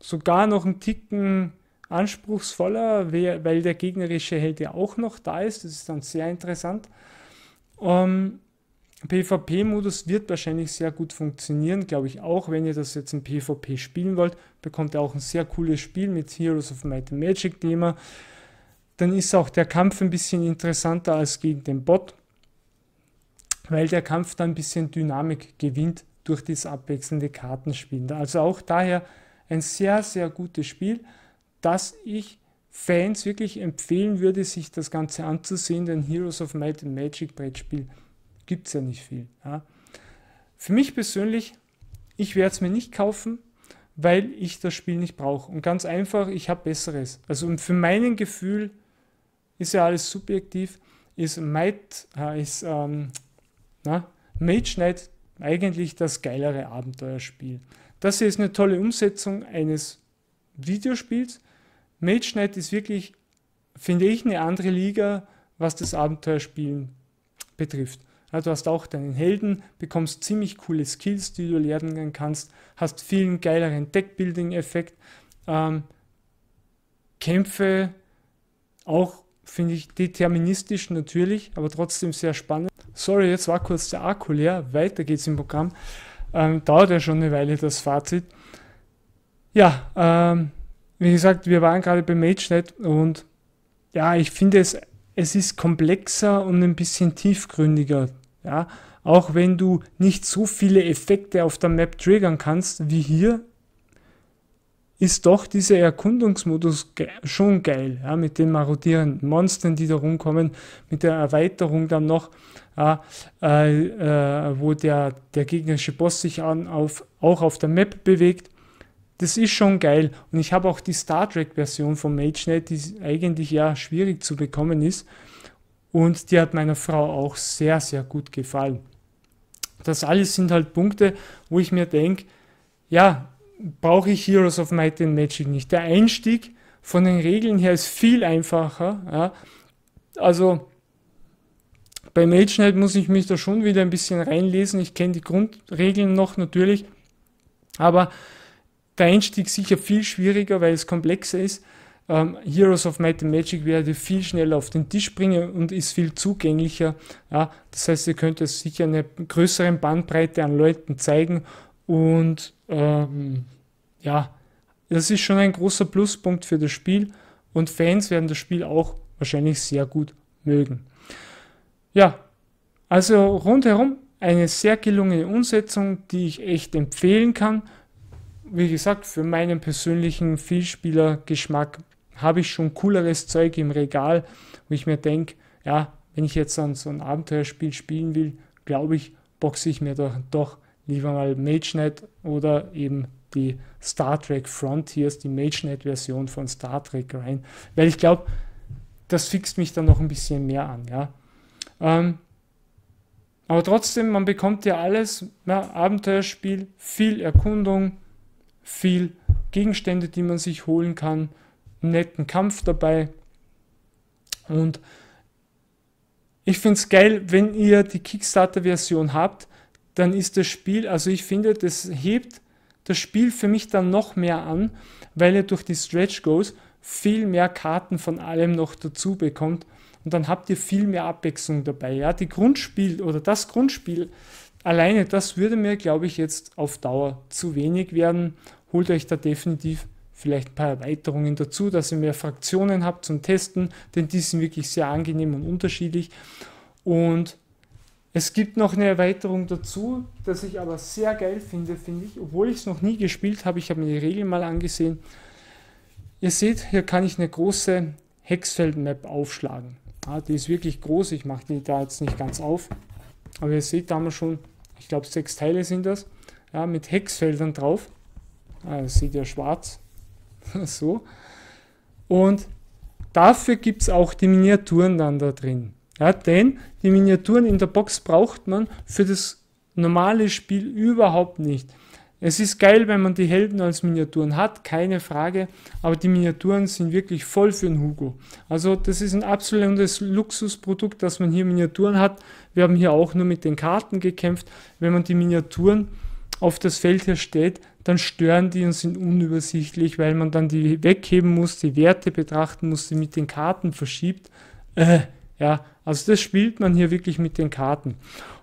sogar noch einen Ticken anspruchsvoller, weil der gegnerische Held ja auch noch da ist. Das ist dann sehr interessant. Ähm, PvP-Modus wird wahrscheinlich sehr gut funktionieren, glaube ich auch. Wenn ihr das jetzt in PvP spielen wollt, bekommt ihr auch ein sehr cooles Spiel mit Heroes of Might and Magic Thema. Dann ist auch der Kampf ein bisschen interessanter als gegen den Bot, weil der Kampf dann ein bisschen Dynamik gewinnt durch das abwechselnde Kartenspielen. Also auch daher ein sehr, sehr gutes Spiel, das ich Fans wirklich empfehlen würde, sich das Ganze anzusehen, denn Heroes of Might and Magic Brettspiel gibt es ja nicht viel. Ja. Für mich persönlich, ich werde es mir nicht kaufen, weil ich das Spiel nicht brauche. Und ganz einfach, ich habe Besseres. Also für mein Gefühl ist ja alles subjektiv, ist Might, äh, ist ähm, na, Mage Knight eigentlich das geilere Abenteuerspiel. Das hier ist eine tolle Umsetzung eines Videospiels, Magenet ist wirklich, finde ich, eine andere Liga, was das Abenteuerspielen betrifft. Ja, du hast auch deinen Helden, bekommst ziemlich coole Skills, die du lernen kannst, hast viel geileren Deckbuilding-Effekt, ähm, Kämpfe auch, finde ich, deterministisch natürlich, aber trotzdem sehr spannend. Sorry, jetzt war kurz der Akku leer, weiter geht's im Programm. Ähm, dauert ja schon eine Weile das Fazit. Ja, ähm, wie gesagt, wir waren gerade bei MageNet und ja, ich finde es, es ist komplexer und ein bisschen tiefgründiger. Ja, auch wenn du nicht so viele Effekte auf der Map triggern kannst wie hier, ist doch dieser Erkundungsmodus ge schon geil, ja, mit den marodierenden Monstern, die da rumkommen, mit der Erweiterung dann noch, ja, äh, äh, wo der, der gegnerische Boss sich an, auf, auch auf der Map bewegt das ist schon geil. Und ich habe auch die Star Trek-Version von MageNet, die eigentlich ja schwierig zu bekommen ist. Und die hat meiner Frau auch sehr, sehr gut gefallen. Das alles sind halt Punkte, wo ich mir denke, ja, brauche ich Heroes of Might and Magic nicht. Der Einstieg von den Regeln her ist viel einfacher. Ja. Also bei MageNet muss ich mich da schon wieder ein bisschen reinlesen. Ich kenne die Grundregeln noch natürlich, aber der Einstieg sicher viel schwieriger, weil es komplexer ist. Ähm, Heroes of Might and Magic werde viel schneller auf den Tisch bringen und ist viel zugänglicher. Ja, das heißt, ihr könnt es sicher eine größere Bandbreite an Leuten zeigen und ähm, ja, das ist schon ein großer Pluspunkt für das Spiel und Fans werden das Spiel auch wahrscheinlich sehr gut mögen. Ja, also rundherum eine sehr gelungene Umsetzung, die ich echt empfehlen kann wie gesagt, für meinen persönlichen Vielspielergeschmack habe ich schon cooleres Zeug im Regal, wo ich mir denke, ja, wenn ich jetzt an so ein Abenteuerspiel spielen will, glaube ich, boxe ich mir doch, doch lieber mal MageNet oder eben die Star Trek Frontiers, die MageNet-Version von Star Trek rein, weil ich glaube, das fixt mich dann noch ein bisschen mehr an, ja. Ähm, aber trotzdem, man bekommt ja alles, ja, Abenteuerspiel, viel Erkundung, viel Gegenstände, die man sich holen kann, netten Kampf dabei. Und ich finde es geil, wenn ihr die Kickstarter-Version habt, dann ist das Spiel, also ich finde, das hebt das Spiel für mich dann noch mehr an, weil ihr durch die Stretch Goals viel mehr Karten von allem noch dazu bekommt und dann habt ihr viel mehr Abwechslung dabei. Ja, die Grundspiel oder das Grundspiel alleine, das würde mir, glaube ich, jetzt auf Dauer zu wenig werden holt euch da definitiv vielleicht ein paar Erweiterungen dazu, dass ihr mehr Fraktionen habt zum Testen, denn die sind wirklich sehr angenehm und unterschiedlich. Und es gibt noch eine Erweiterung dazu, dass ich aber sehr geil finde, finde ich, obwohl ich es noch nie gespielt habe. Ich habe mir die Regeln mal angesehen. Ihr seht, hier kann ich eine große Hexfeld-Map aufschlagen. Ja, die ist wirklich groß, ich mache die da jetzt nicht ganz auf. Aber ihr seht da haben wir schon, ich glaube sechs Teile sind das, ja, mit Hexfeldern drauf äh, sieht ja schwarz, so. Und dafür gibt es auch die Miniaturen dann da drin. Ja, denn die Miniaturen in der Box braucht man für das normale Spiel überhaupt nicht. Es ist geil, wenn man die Helden als Miniaturen hat, keine Frage, aber die Miniaturen sind wirklich voll für den Hugo. Also das ist ein absolutes Luxusprodukt, dass man hier Miniaturen hat. Wir haben hier auch nur mit den Karten gekämpft. Wenn man die Miniaturen auf das Feld hier steht, dann stören die und sind unübersichtlich, weil man dann die wegheben muss, die Werte betrachten muss, die mit den Karten verschiebt. Äh, ja, also das spielt man hier wirklich mit den Karten.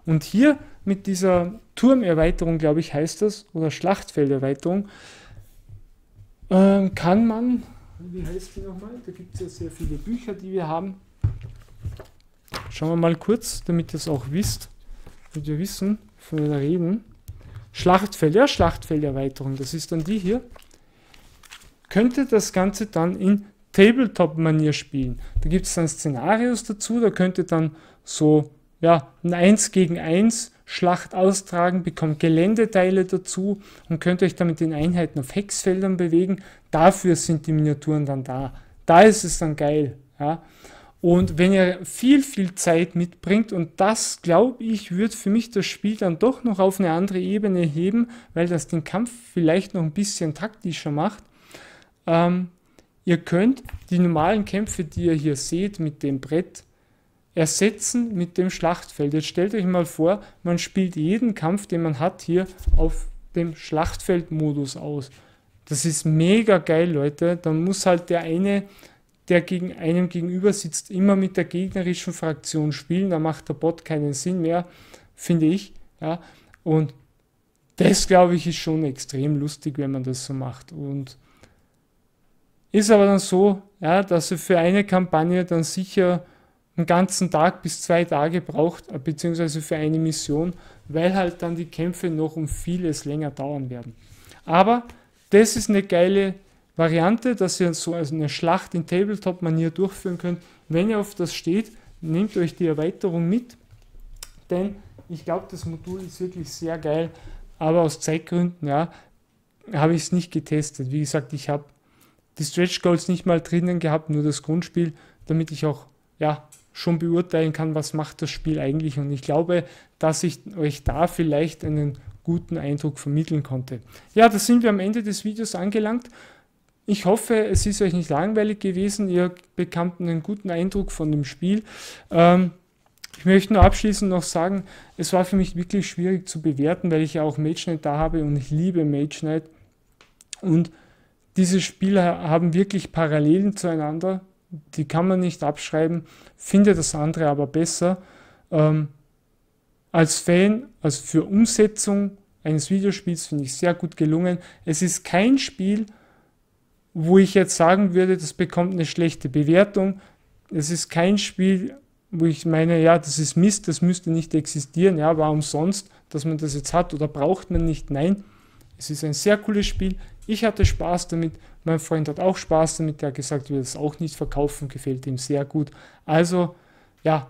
Und hier mit dieser Turmerweiterung, glaube ich, heißt das, oder Schlachtfelderweiterung, äh, kann man, wie heißt die nochmal? Da gibt es ja sehr viele Bücher, die wir haben. Schauen wir mal kurz, damit ihr es auch wisst, damit wir wissen, von wir da reden. Schlachtfeld, ja, Schlachtfelderweiterung, das ist dann die hier, könnte das Ganze dann in Tabletop-Manier spielen. Da gibt es dann Szenarios dazu, da könnte dann so ja, ein 1 gegen 1 Schlacht austragen, bekommt Geländeteile dazu und könnt euch damit den Einheiten auf Hexfeldern bewegen. Dafür sind die Miniaturen dann da. Da ist es dann geil. Ja. Und wenn er viel, viel Zeit mitbringt, und das glaube ich, wird für mich das Spiel dann doch noch auf eine andere Ebene heben, weil das den Kampf vielleicht noch ein bisschen taktischer macht. Ähm, ihr könnt die normalen Kämpfe, die ihr hier seht mit dem Brett, ersetzen mit dem Schlachtfeld. Jetzt stellt euch mal vor, man spielt jeden Kampf, den man hat, hier auf dem Schlachtfeldmodus aus. Das ist mega geil, Leute. Dann muss halt der eine der gegen einem gegenüber sitzt, immer mit der gegnerischen Fraktion spielen, da macht der Bot keinen Sinn mehr, finde ich. Ja. Und das, glaube ich, ist schon extrem lustig, wenn man das so macht. Und ist aber dann so, ja, dass er für eine Kampagne dann sicher einen ganzen Tag bis zwei Tage braucht, äh, beziehungsweise für eine Mission, weil halt dann die Kämpfe noch um vieles länger dauern werden. Aber das ist eine geile Variante, dass ihr so eine Schlacht in Tabletop-Manier durchführen könnt. Wenn ihr auf das steht, nehmt euch die Erweiterung mit, denn ich glaube, das Modul ist wirklich sehr geil, aber aus Zeitgründen, ja, habe ich es nicht getestet. Wie gesagt, ich habe die Stretch Goals nicht mal drinnen gehabt, nur das Grundspiel, damit ich auch, ja, schon beurteilen kann, was macht das Spiel eigentlich. Und ich glaube, dass ich euch da vielleicht einen guten Eindruck vermitteln konnte. Ja, da sind wir am Ende des Videos angelangt. Ich hoffe, es ist euch nicht langweilig gewesen. Ihr bekamt einen guten Eindruck von dem Spiel. Ähm, ich möchte nur abschließend noch sagen, es war für mich wirklich schwierig zu bewerten, weil ich ja auch Mage Knight da habe und ich liebe Mage Knight. Und diese Spiele haben wirklich Parallelen zueinander. Die kann man nicht abschreiben, finde das andere aber besser. Ähm, als Fan, also für Umsetzung eines Videospiels finde ich sehr gut gelungen. Es ist kein Spiel, wo ich jetzt sagen würde, das bekommt eine schlechte Bewertung. Es ist kein Spiel, wo ich meine, ja, das ist Mist, das müsste nicht existieren, ja, warum sonst, dass man das jetzt hat oder braucht man nicht? Nein, es ist ein sehr cooles Spiel. Ich hatte Spaß damit, mein Freund hat auch Spaß damit, der hat gesagt, wir das auch nicht verkaufen, gefällt ihm sehr gut. Also, ja,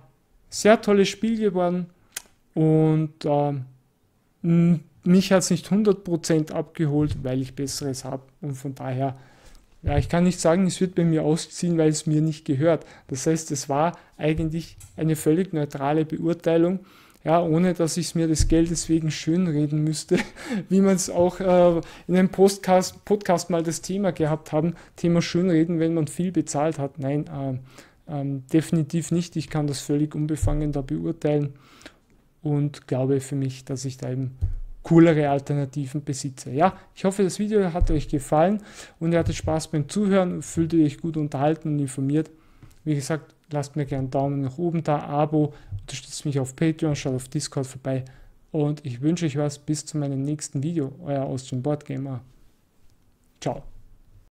sehr tolles Spiel geworden und ähm, mich hat es nicht 100% abgeholt, weil ich Besseres habe und von daher ja, ich kann nicht sagen, es wird bei mir ausziehen, weil es mir nicht gehört. Das heißt, es war eigentlich eine völlig neutrale Beurteilung, ja, ohne dass ich mir das Geld deswegen schönreden müsste, wie man es auch äh, in einem Podcast, Podcast mal das Thema gehabt haben, Thema schönreden, wenn man viel bezahlt hat. Nein, äh, ähm, definitiv nicht. Ich kann das völlig unbefangen da beurteilen und glaube für mich, dass ich da eben coolere Alternativen besitze. Ja, ich hoffe, das Video hat euch gefallen und ihr hattet Spaß beim Zuhören, fühlt euch gut unterhalten und informiert. Wie gesagt, lasst mir gerne einen Daumen nach oben da, Abo, unterstützt mich auf Patreon, schaut auf Discord vorbei und ich wünsche euch was bis zu meinem nächsten Video, euer Austrian Board Gamer. Ciao.